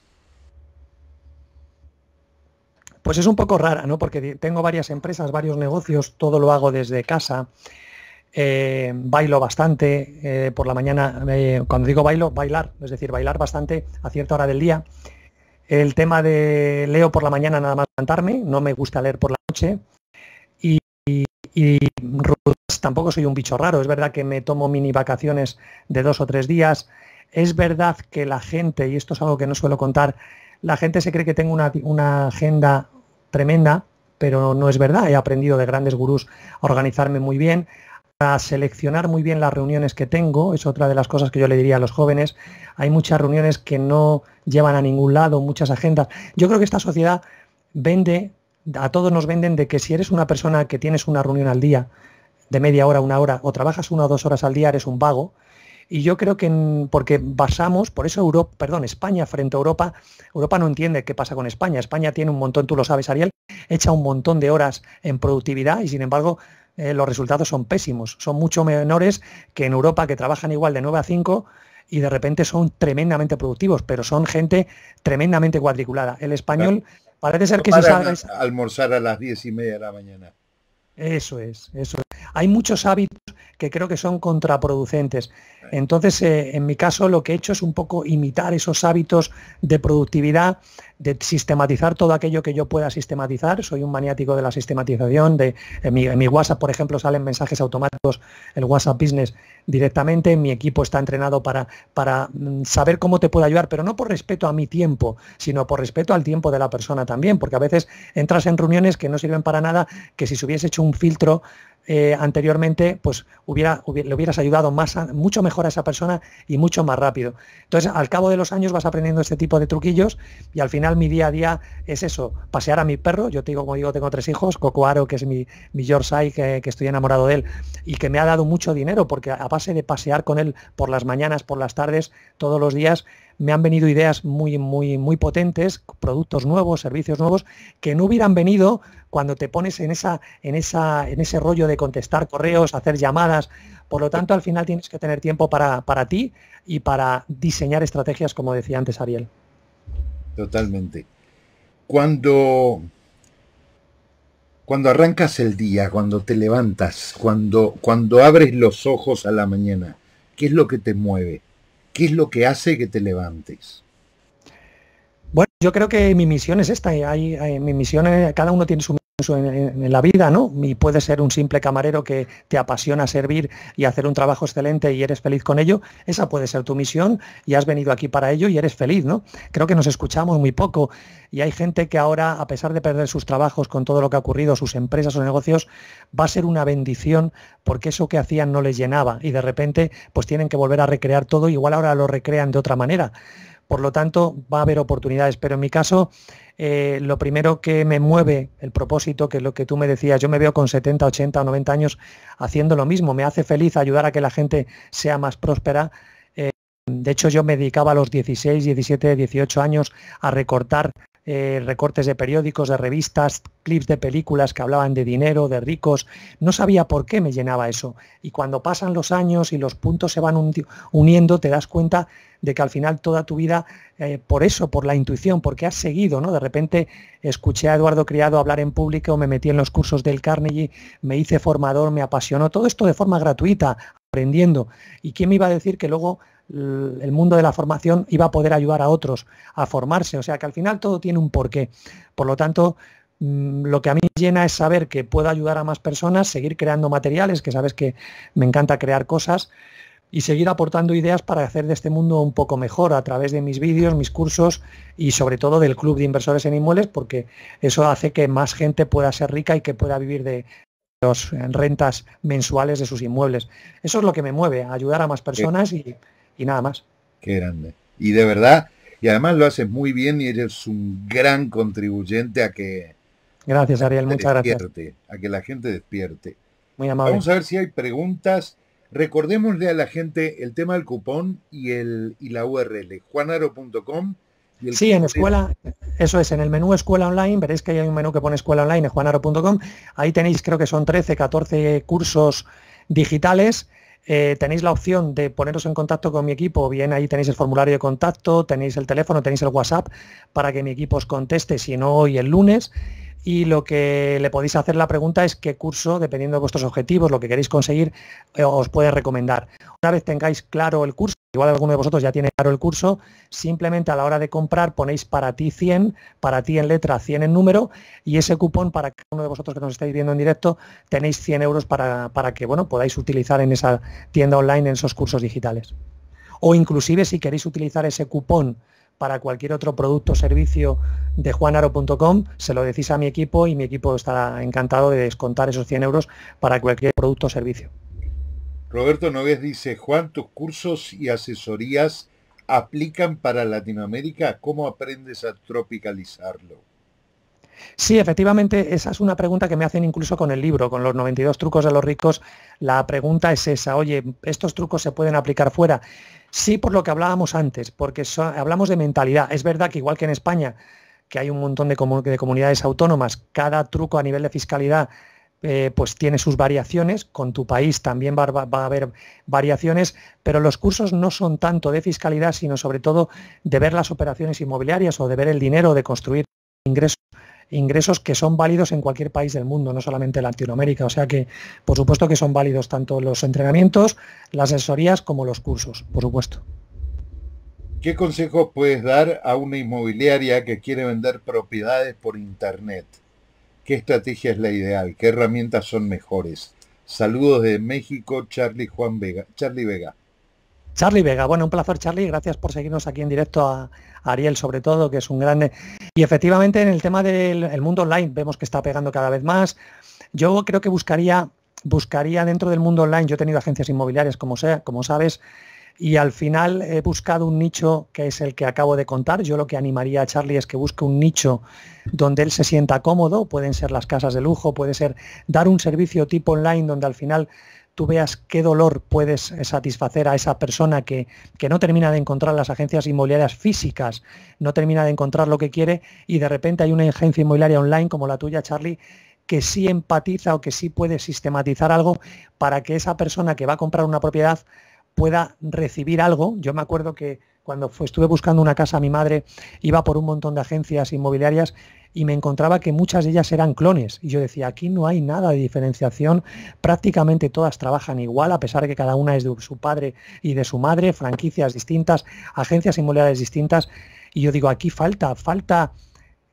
pues es un poco rara, ¿no? Porque tengo varias empresas, varios negocios, todo lo hago desde casa. Eh, bailo bastante eh, por la mañana, eh, cuando digo bailo, bailar, es decir, bailar bastante a cierta hora del día. El tema de leo por la mañana nada más levantarme, no me gusta leer por la noche. Y, tampoco soy un bicho raro, es verdad que me tomo mini vacaciones de dos o tres días. Es verdad que la gente, y esto es algo que no suelo contar, la gente se cree que tengo una agenda tremenda, pero no es verdad. He aprendido de grandes gurús a organizarme muy bien, a seleccionar muy bien las reuniones que tengo. Es otra de las cosas que yo le diría a los jóvenes. Hay muchas reuniones que no llevan a ningún lado, muchas agendas. Yo creo que esta sociedad vende, a todos nos venden de que si eres una persona que tienes una reunión al día, de media hora, una hora, o trabajas una o dos horas al día, eres un vago, y yo creo que porque basamos, por eso Europa, perdón, España frente a Europa, Europa no entiende qué pasa con España. España tiene un montón, tú lo sabes, Ariel, echa un montón de horas en productividad y sin embargo eh, los resultados son pésimos, son mucho menores que en Europa que trabajan igual de 9 a 5 y de repente son tremendamente productivos, pero son gente tremendamente cuadriculada. El español parece ser que se sabe... Almorzar a las diez y media de la mañana. Eso es, eso es. Hay muchos hábitos que creo que son contraproducentes. Entonces, eh, en mi caso, lo que he hecho es un poco imitar esos hábitos de productividad, de sistematizar todo aquello que yo pueda sistematizar. Soy un maniático de la sistematización. De, en mi, WhatsApp, por ejemplo, salen mensajes automáticos, el WhatsApp Business directamente. Mi equipo está entrenado para, para mm, saber cómo te puede ayudar, pero no por respeto a mi tiempo, sino por respeto al tiempo de la persona también, porque a veces entras en reuniones que no sirven para nada, que si se hubiese hecho un filtro eh, anteriormente, pues hubiera, le hubieras ayudado más mucho mejor a esa persona y mucho más rápido. Entonces, al cabo de los años vas aprendiendo este tipo de truquillos y al final mi día a día es eso, pasear a mi perro, yo digo, como digo, tengo tres hijos, Cocoaro, que es mi, mi que, que, estoy enamorado de él y que me ha dado mucho dinero, porque a base de pasear con él por las mañanas, por las tardes, todos los días, me han venido ideas muy, muy, muy potentes, productos nuevos, servicios nuevos, que no hubieran venido cuando te pones en, esa, en, esa, en ese rollo de contestar correos, hacer llamadas. Por lo tanto, al final tienes que tener tiempo para, ti y para diseñar estrategias, como decía antes Ariel. Totalmente. Cuando, cuando arrancas el día, cuando te levantas, cuando, cuando abres los ojos a la mañana, ¿qué es lo que te mueve? ¿Qué es lo que hace que te levantes? Bueno, yo creo que mi misión es esta. mi misión es, cada uno tiene su misión en, la vida, ¿no? Y puedes ser un simple camarero que te apasiona servir y hacer un trabajo excelente y eres feliz con ello. Esa puede ser tu misión y has venido aquí para ello y eres feliz, ¿no? Creo que nos escuchamos muy poco y hay gente que ahora, a pesar de perder sus trabajos con todo lo que ha ocurrido, sus empresas o negocios, va a ser una bendición porque eso que hacían no les llenaba y de repente pues tienen que volver a recrear todo, igual ahora lo recrean de otra manera. Por lo tanto, va a haber oportunidades, pero en mi caso eh, lo primero que me mueve el propósito, que es lo que tú me decías, yo me veo con 70, 80 o 90 años haciendo lo mismo, me hace feliz ayudar a que la gente sea más próspera. Eh, de hecho, yo me dedicaba a los 16, 17, 18 años a recortar eh, recortes de periódicos, de revistas, clips de películas que hablaban de dinero, de ricos. No sabía por qué me llenaba eso. Y cuando pasan los años y los puntos se van uniendo, te das cuenta de que al final toda tu vida, eh, por eso, por la intuición, porque has seguido, ¿no? De repente escuché a Eduardo Criado hablar en público, me metí en los cursos del Carnegie, me hice formador, me apasionó, todo esto de forma gratuita, aprendiendo. ¿Y quién me iba a decir que luego el mundo de la formación iba a poder ayudar a otros a formarse. O sea que al final todo tiene un porqué. Por lo tanto, mm, lo que a mí llena es saber que puedo ayudar a más personas, seguir creando materiales, que sabes que me encanta crear cosas, y seguir aportando ideas para hacer de este mundo un poco mejor a través de mis vídeos, mis cursos y sobre todo del Club de Inversores en Inmuebles, porque eso hace que más gente pueda ser rica y que pueda vivir de las eh, rentas mensuales de sus inmuebles. Eso es lo que me mueve, ayudar a más personas y y nada más. Qué grande. Y de verdad, y además lo haces muy bien y eres un gran contribuyente a que... Gracias, Ariel, muchas A que la gente despierte. Muy amable. Vamos a ver si hay preguntas. Recordémosle a la gente el tema del cupón y, el, y la URL, juanaro.com. sí, en escuela, eso es, en el menú escuela online, veréis que hay un menú que pone escuela online en juanaro.com. Ahí tenéis, creo que son 13, 14 cursos digitales eh, tenéis la opción de poneros en contacto con mi equipo, bien ahí tenéis el formulario de contacto, tenéis el teléfono, tenéis el WhatsApp para que mi equipo os conteste, si no hoy el lunes y lo que le podéis hacer la pregunta es qué curso, dependiendo de vuestros objetivos, lo que queréis conseguir, eh, os puede recomendar. Una vez tengáis claro el curso, igual alguno de vosotros ya tiene claro el curso, simplemente a la hora de comprar ponéis para ti 100, para ti en letra 100 en número y ese cupón para cada uno de vosotros que nos estáis viendo en directo tenéis 100 euros para, que bueno, podáis utilizar en esa tienda online en esos cursos digitales. O inclusive si queréis utilizar ese cupón para cualquier otro producto o servicio de juanaro.com, se lo decís a mi equipo y mi equipo estará encantado de descontar esos 100 euros para cualquier producto o servicio. Roberto Noves dice, Juan, tus cursos y asesorías aplican para Latinoamérica. ¿Cómo aprendes a tropicalizarlo? Sí, efectivamente, esa es una pregunta que me hacen incluso con el libro, con los 92 trucos de los ricos. La pregunta es esa, oye, ¿estos trucos se pueden aplicar fuera? Sí, por lo que hablábamos antes, porque hablamos de mentalidad. Es verdad que igual que en España, que hay un montón de, comunidades autónomas, cada truco a nivel de fiscalidad eh, pues tiene sus variaciones, con tu país también va, a haber variaciones, pero los cursos no son tanto de fiscalidad, sino sobre todo de ver las operaciones inmobiliarias o de ver el dinero, de construir ingresos ingresos que son válidos en cualquier país del mundo, no solamente Latinoamérica. O sea que, por supuesto que son válidos tanto los entrenamientos, las asesorías como los cursos, por supuesto. ¿Qué consejo puedes dar a una inmobiliaria que quiere vender propiedades por Internet? ¿Qué estrategia es la ideal? ¿Qué herramientas son mejores? Saludos de México, Charlie Juan Vega. Charlie Vega. Charlie Vega, bueno, un placer Charlie, gracias por seguirnos aquí en directo a, Ariel sobre todo, que es un grande… Y efectivamente en el tema del mundo online vemos que está pegando cada vez más. Yo creo que buscaría, buscaría dentro del mundo online, yo he tenido agencias inmobiliarias, como, sea, como sabes, y al final he buscado un nicho que es el que acabo de contar. Yo lo que animaría a Charlie es que busque un nicho donde él se sienta cómodo. Pueden ser las casas de lujo, puede ser dar un servicio tipo online donde al final tú veas qué dolor puedes eh, satisfacer a esa persona que, no termina de encontrar las agencias inmobiliarias físicas, no termina de encontrar lo que quiere y de repente hay una agencia inmobiliaria online como la tuya, Charlie, que sí empatiza o que sí puede sistematizar algo para que esa persona que va a comprar una propiedad pueda recibir algo. Yo me acuerdo que cuando estuve buscando una casa, mi madre iba por un montón de agencias inmobiliarias y me encontraba que muchas de ellas eran clones. Y yo decía, aquí no hay nada de diferenciación, prácticamente todas trabajan igual, a pesar de que cada una es de su padre y de su madre, franquicias distintas, agencias inmobiliarias distintas. Y yo digo, aquí falta, falta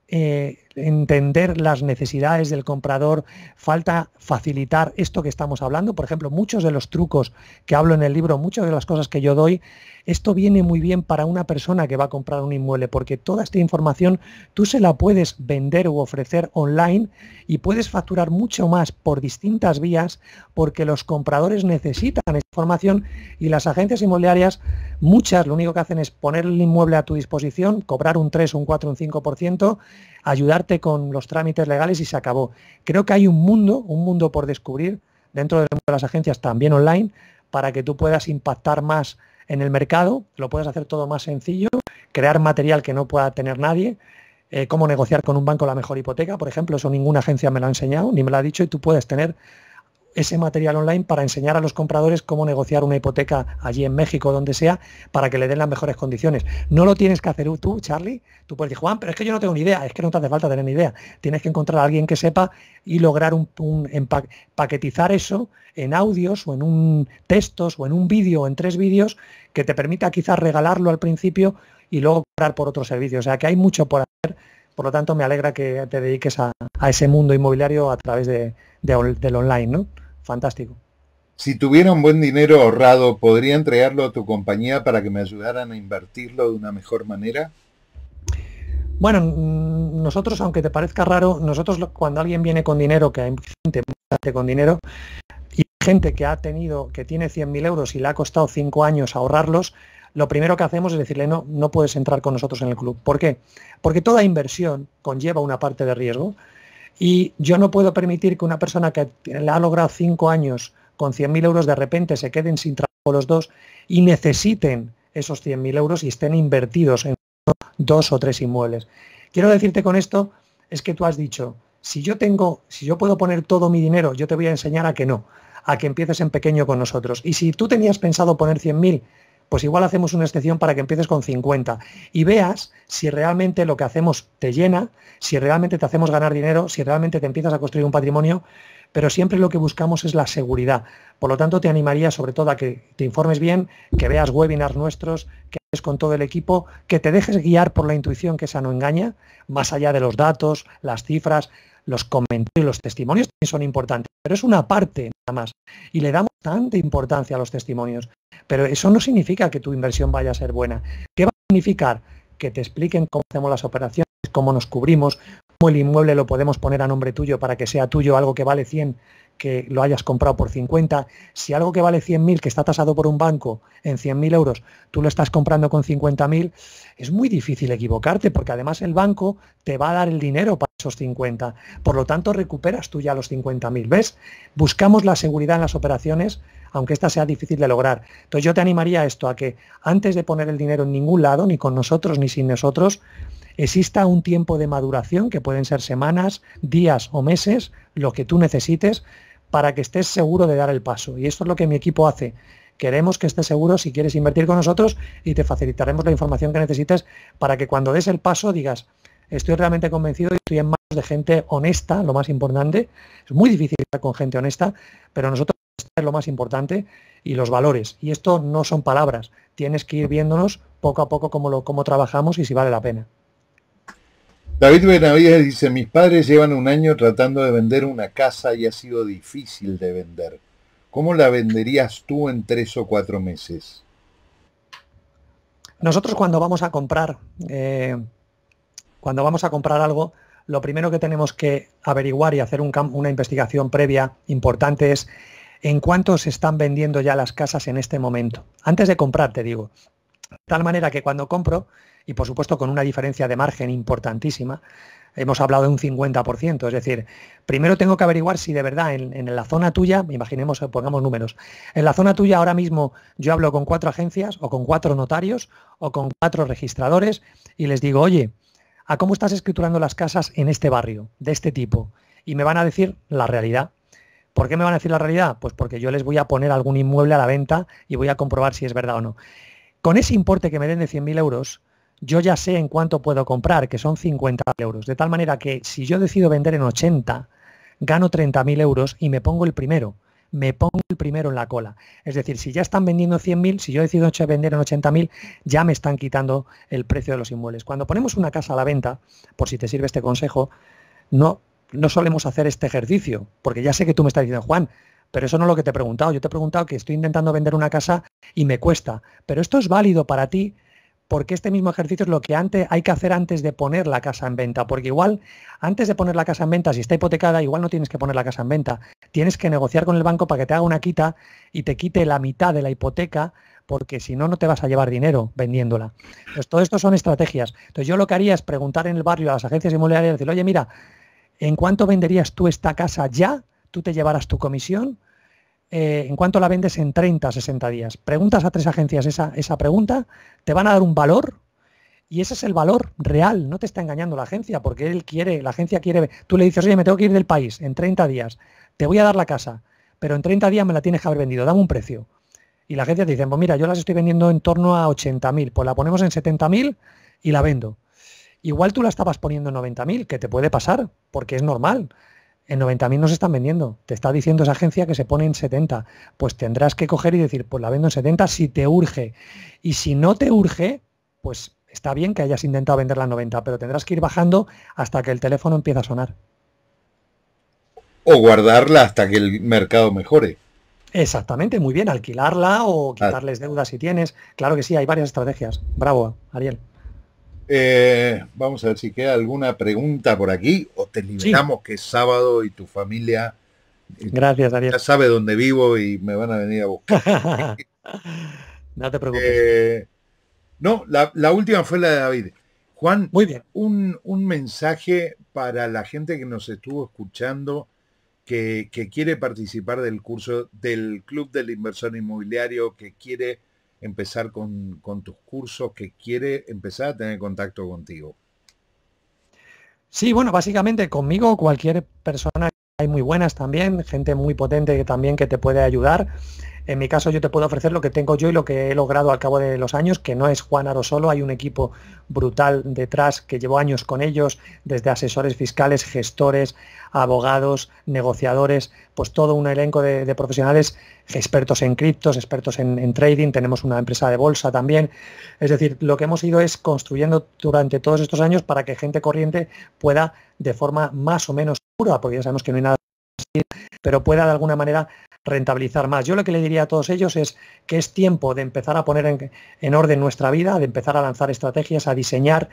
eh, entender las necesidades del comprador, falta facilitar esto que estamos hablando. Por ejemplo, muchos de los trucos que hablo en el libro, muchas de las cosas que yo doy, esto viene muy bien para una persona que va a comprar un inmueble, porque toda esta información tú se la puedes vender u ofrecer online y puedes facturar mucho más por distintas vías, porque los compradores necesitan esa información y las agencias inmobiliarias, muchas, lo único que hacen es poner el inmueble a tu disposición, cobrar un 3, un 4, un 5%, ayudarte con los trámites legales y se acabó. Creo que hay un mundo, un mundo por descubrir dentro de las agencias también online para que tú puedas impactar más en el mercado, lo puedes hacer todo más sencillo, crear material que no pueda tener nadie, eh, cómo negociar con un banco la mejor hipoteca, por ejemplo, eso ninguna agencia me lo ha enseñado ni me lo ha dicho y tú puedes tener ese material online para enseñar a los compradores cómo negociar una hipoteca allí en México, donde sea, para que le den las mejores condiciones. No lo tienes que hacer tú, Charlie. Tú puedes decir, Juan, pero es que yo no tengo ni idea, es que no te hace falta tener ni idea. Tienes que encontrar a alguien que sepa y lograr un, paquetizar eso en audios o en un textos o en un vídeo o en tres vídeos que te permita quizás regalarlo al principio y luego cobrar por otro servicio. O sea que hay mucho por hacer. Por lo tanto, me alegra que te dediques a, ese mundo inmobiliario a través de, del online, ¿no? fantástico. Si tuviera un buen dinero ahorrado, ¿podría entregarlo a tu compañía para que me ayudaran a invertirlo de una mejor manera? Bueno, nosotros, aunque te parezca raro, nosotros cuando alguien viene con dinero, que hay gente con dinero, y gente que ha tenido, que tiene 100.000 euros y le ha costado 5 años ahorrarlos, lo primero que hacemos es decirle, no, no puedes entrar con nosotros en el club. ¿Por qué? Porque toda inversión conlleva una parte de riesgo. Y yo no puedo permitir que una persona que la ha logrado cinco años con 100.000 euros de repente se queden sin trabajo los dos y necesiten esos 100.000 euros y estén invertidos en dos o tres inmuebles. Quiero decirte con esto es que tú has dicho, si yo tengo, si yo puedo poner todo mi dinero, yo te voy a enseñar a que no, a que empieces en pequeño con nosotros. Y si tú tenías pensado poner 100.000, pues igual hacemos una excepción para que empieces con 50 y veas si realmente lo que hacemos te llena, si realmente te hacemos ganar dinero, si realmente te empiezas a construir un patrimonio, pero siempre lo que buscamos es la seguridad. Por lo tanto, te animaría sobre todo a que te informes bien, que veas webinars nuestros, que haces con todo el equipo, que te dejes guiar por la intuición que esa no engaña, más allá de los datos, las cifras, los comentarios, y los testimonios también son importantes, pero es una parte nada más. Y le damos tanta importancia a los testimonios. Pero eso no significa que tu inversión vaya a ser buena. ¿Qué va a significar? Que te expliquen cómo hacemos las operaciones, cómo nos cubrimos, cómo el inmueble lo podemos poner a nombre tuyo para que sea tuyo algo que vale 100, que lo hayas comprado por 50. Si algo que vale 100.000, que está tasado por un banco en 100.000 euros, tú lo estás comprando con 50.000, es muy difícil equivocarte porque además el banco te va a dar el dinero para esos 50. Por lo tanto, recuperas tú ya los 50.000. ¿Ves? Buscamos la seguridad en las operaciones aunque esta sea difícil de lograr. Entonces yo te animaría a esto, a que antes de poner el dinero en ningún lado, ni con nosotros ni sin nosotros, exista un tiempo de maduración, que pueden ser semanas, días o meses, lo que tú necesites, para que estés seguro de dar el paso. Y esto es lo que mi equipo hace. Queremos que estés seguro si quieres invertir con nosotros y te facilitaremos la información que necesites para que cuando des el paso digas, estoy realmente convencido y estoy en manos de gente honesta, lo más importante. Es muy difícil estar con gente honesta, pero nosotros es lo más importante y los valores. Y esto no son palabras, tienes que ir viéndonos poco a poco cómo, trabajamos y si vale la pena. David Benavides dice, mis padres llevan un año tratando de vender una casa y ha sido difícil de vender. ¿Cómo la venderías tú en tres o cuatro meses? Nosotros cuando vamos a comprar, eh, cuando vamos a comprar algo, lo primero que tenemos que averiguar y hacer una investigación previa importante es en cuánto se están vendiendo ya las casas en este momento. Antes de comprar, te digo. De tal manera que cuando compro, y por supuesto con una diferencia de margen importantísima, hemos hablado de un 50%. Es decir, primero tengo que averiguar si de verdad en, en, la zona tuya, imaginemos, pongamos números, en la zona tuya ahora mismo yo hablo con cuatro agencias o con cuatro notarios o con cuatro registradores y les digo, oye, ¿a cómo estás escriturando las casas en este barrio, de este tipo? Y me van a decir la realidad. ¿Por qué me van a decir la realidad? Pues porque yo les voy a poner algún inmueble a la venta y voy a comprobar si es verdad o no. Con ese importe que me den de 100.000 euros, yo ya sé en cuánto puedo comprar, que son 50.000 euros. De tal manera que si yo decido vender en 80, gano 30.000 euros y me pongo el primero. Me pongo el primero en la cola. Es decir, si ya están vendiendo 100.000, si yo decido vender en 80.000, ya me están quitando el precio de los inmuebles. Cuando ponemos una casa a la venta, por si te sirve este consejo, no no solemos hacer este ejercicio, porque ya sé que tú me estás diciendo, Juan, pero eso no es lo que te he preguntado. Yo te he preguntado que estoy intentando vender una casa y me cuesta, pero esto es válido para ti porque este mismo ejercicio es lo que antes hay que hacer antes de poner la casa en venta, porque igual antes de poner la casa en venta, si está hipotecada, igual no tienes que poner la casa en venta, tienes que negociar con el banco para que te haga una quita y te quite la mitad de la hipoteca, porque si no, no te vas a llevar dinero vendiéndola. Entonces, todo esto son estrategias. Entonces, yo lo que haría es preguntar en el barrio a las agencias inmobiliarias, y decir, oye, mira, ¿En cuánto venderías tú esta casa ya? ¿Tú te llevarás tu comisión? Eh, ¿En cuánto la vendes en 30, 60 días? Preguntas a tres agencias esa, pregunta, te van a dar un valor y ese es el valor real, no te está engañando la agencia, porque él quiere, la agencia quiere, tú le dices, oye, me tengo que ir del país en 30 días, te voy a dar la casa, pero en 30 días me la tienes que haber vendido, dame un precio. Y la agencia te dice, pues mira, yo las estoy vendiendo en torno a 80.000, pues la ponemos en 70.000 y la vendo. Igual tú la estabas poniendo en 90.000, que te puede pasar, porque es normal. En 90.000 no se están vendiendo. Te está diciendo esa agencia que se pone en 70. Pues tendrás que coger y decir, pues la vendo en 70 si te urge. Y si no te urge, pues está bien que hayas intentado venderla en 90, pero tendrás que ir bajando hasta que el teléfono empiece a sonar. O guardarla hasta que el mercado mejore. Exactamente, muy bien, alquilarla o quitarles deudas si tienes. Claro que sí, hay varias estrategias. Bravo, Ariel. Eh, vamos a ver si queda alguna pregunta por aquí o te liberamos que es sábado y tu familia eh, Gracias, Ya sabe dónde vivo y me van a venir a buscar. (laughs) no te preocupes. Eh, no, la, última fue la de David. Juan, Muy bien. Un, mensaje para la gente que nos estuvo escuchando, que, que, quiere participar del curso del Club del Inversor Inmobiliario, que quiere empezar con, tus cursos, que quiere empezar a tener contacto contigo? Sí, bueno, básicamente conmigo cualquier persona hay muy buenas también, gente muy potente que también que te puede ayudar. En mi caso yo te puedo ofrecer lo que tengo yo y lo que he logrado al cabo de los años, que no es Juan Aro solo, hay un equipo brutal detrás que llevo años con ellos, desde asesores fiscales, gestores, abogados, negociadores, pues todo un elenco de, profesionales expertos en criptos, expertos en, trading, tenemos una empresa de bolsa también. Es decir, lo que hemos ido es construyendo durante todos estos años para que gente corriente pueda de forma más o menos pura, porque ya sabemos que no hay nada pero pueda de alguna manera rentabilizar más. Yo lo que le diría a todos ellos es que es tiempo de empezar a poner en, orden nuestra vida, de empezar a lanzar estrategias, a diseñar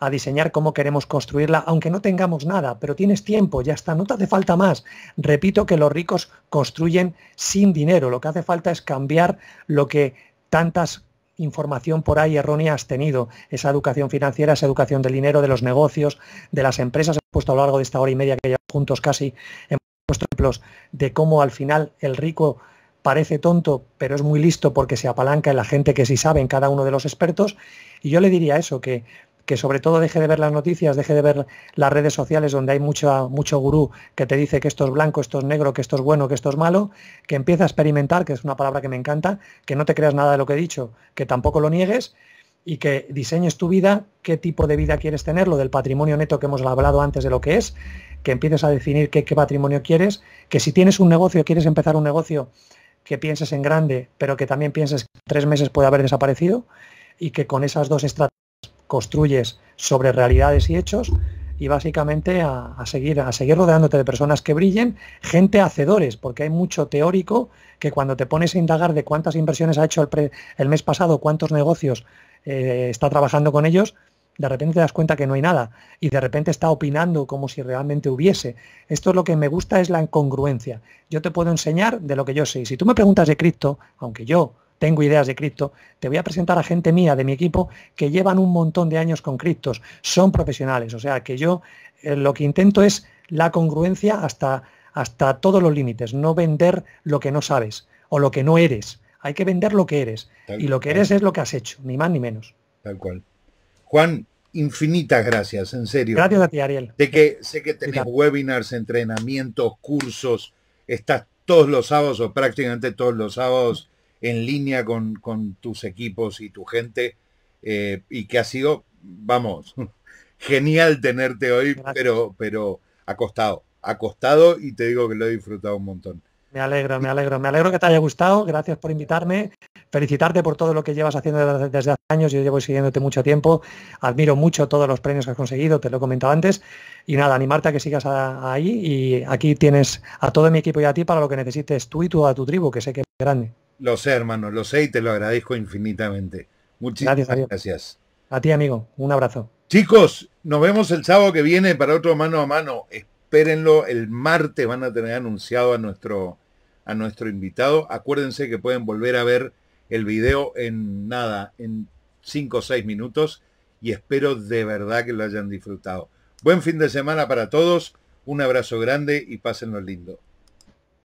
a diseñar cómo queremos construirla, aunque no tengamos nada, pero tienes tiempo, ya está, no te hace falta más. Repito que los ricos construyen sin dinero, lo que hace falta es cambiar lo que tantas información por ahí errónea has tenido, esa educación financiera, esa educación del dinero, de los negocios, de las empresas, he puesto a lo largo de esta hora y media que ya juntos casi, hemos de cómo al final el rico parece tonto, pero es muy listo porque se apalanca en la gente que sí sabe, en cada uno de los expertos. Y yo le diría eso, que, que sobre todo deje de ver las noticias, deje de ver las redes sociales donde hay mucho, mucho gurú que te dice que esto es blanco, esto es negro, que esto es bueno, que esto es malo, que empieza a experimentar, que es una palabra que me encanta, que no te creas nada de lo que he dicho, que tampoco lo niegues y que diseñes tu vida, qué tipo de vida quieres tener, lo del patrimonio neto que hemos hablado antes de lo que es, que empieces a definir qué, patrimonio quieres, que si tienes un negocio, quieres empezar un negocio, que pienses en grande, pero que también pienses que tres meses puede haber desaparecido y que con esas dos estrategias construyes sobre realidades y hechos y básicamente a, seguir a seguir rodeándote de personas que brillen, gente hacedores, porque hay mucho teórico que cuando te pones a indagar de cuántas inversiones ha hecho el, el mes pasado, cuántos negocios, eh, está trabajando con ellos, de repente te das cuenta que no hay nada y de repente está opinando como si realmente hubiese. Esto es lo que me gusta, es la incongruencia. Yo te puedo enseñar de lo que yo sé. Si tú me preguntas de cripto, aunque yo tengo ideas de cripto, te voy a presentar a gente mía de mi equipo que llevan un montón de años con criptos, son profesionales, o sea que yo eh, lo que intento es la congruencia hasta, hasta todos los límites, no vender lo que no sabes o lo que no eres, hay que vender lo que eres. y lo que eres es lo que has hecho, ni más ni menos. Tal cual. Juan, infinitas gracias, en serio. Gracias a ti, Ariel. De que sé que tenés webinars, entrenamientos, cursos, estás todos los sábados o prácticamente todos los sábados en línea con, tus equipos y tu gente eh, y que ha sido, vamos, (laughs) genial tenerte hoy, pero, pero acostado, costado, y te digo que lo he disfrutado un montón. Me alegro, me alegro, me alegro que te haya gustado. Gracias por invitarme. Felicitarte por todo lo que llevas haciendo desde hace años. Yo llevo siguiéndote mucho tiempo. Admiro mucho todos los premios que has conseguido, te lo he comentado antes. Y nada, animarte a que sigas ahí. Y aquí tienes a todo mi equipo y a ti para lo que necesites tú y tú a tu tribu, que sé que es grande. Lo sé, hermano, lo sé y te lo agradezco infinitamente. Muchísimas gracias. gracias. A ti, amigo. Un abrazo. Chicos, nos vemos el sábado que viene para otro mano a mano espérenlo, el martes van a tener anunciado a nuestro a nuestro invitado. Acuérdense que pueden volver a ver el video en nada, en 5 o 6 minutos y espero de verdad que lo hayan disfrutado. Buen fin de semana para todos, un abrazo grande y pásenlo lindo.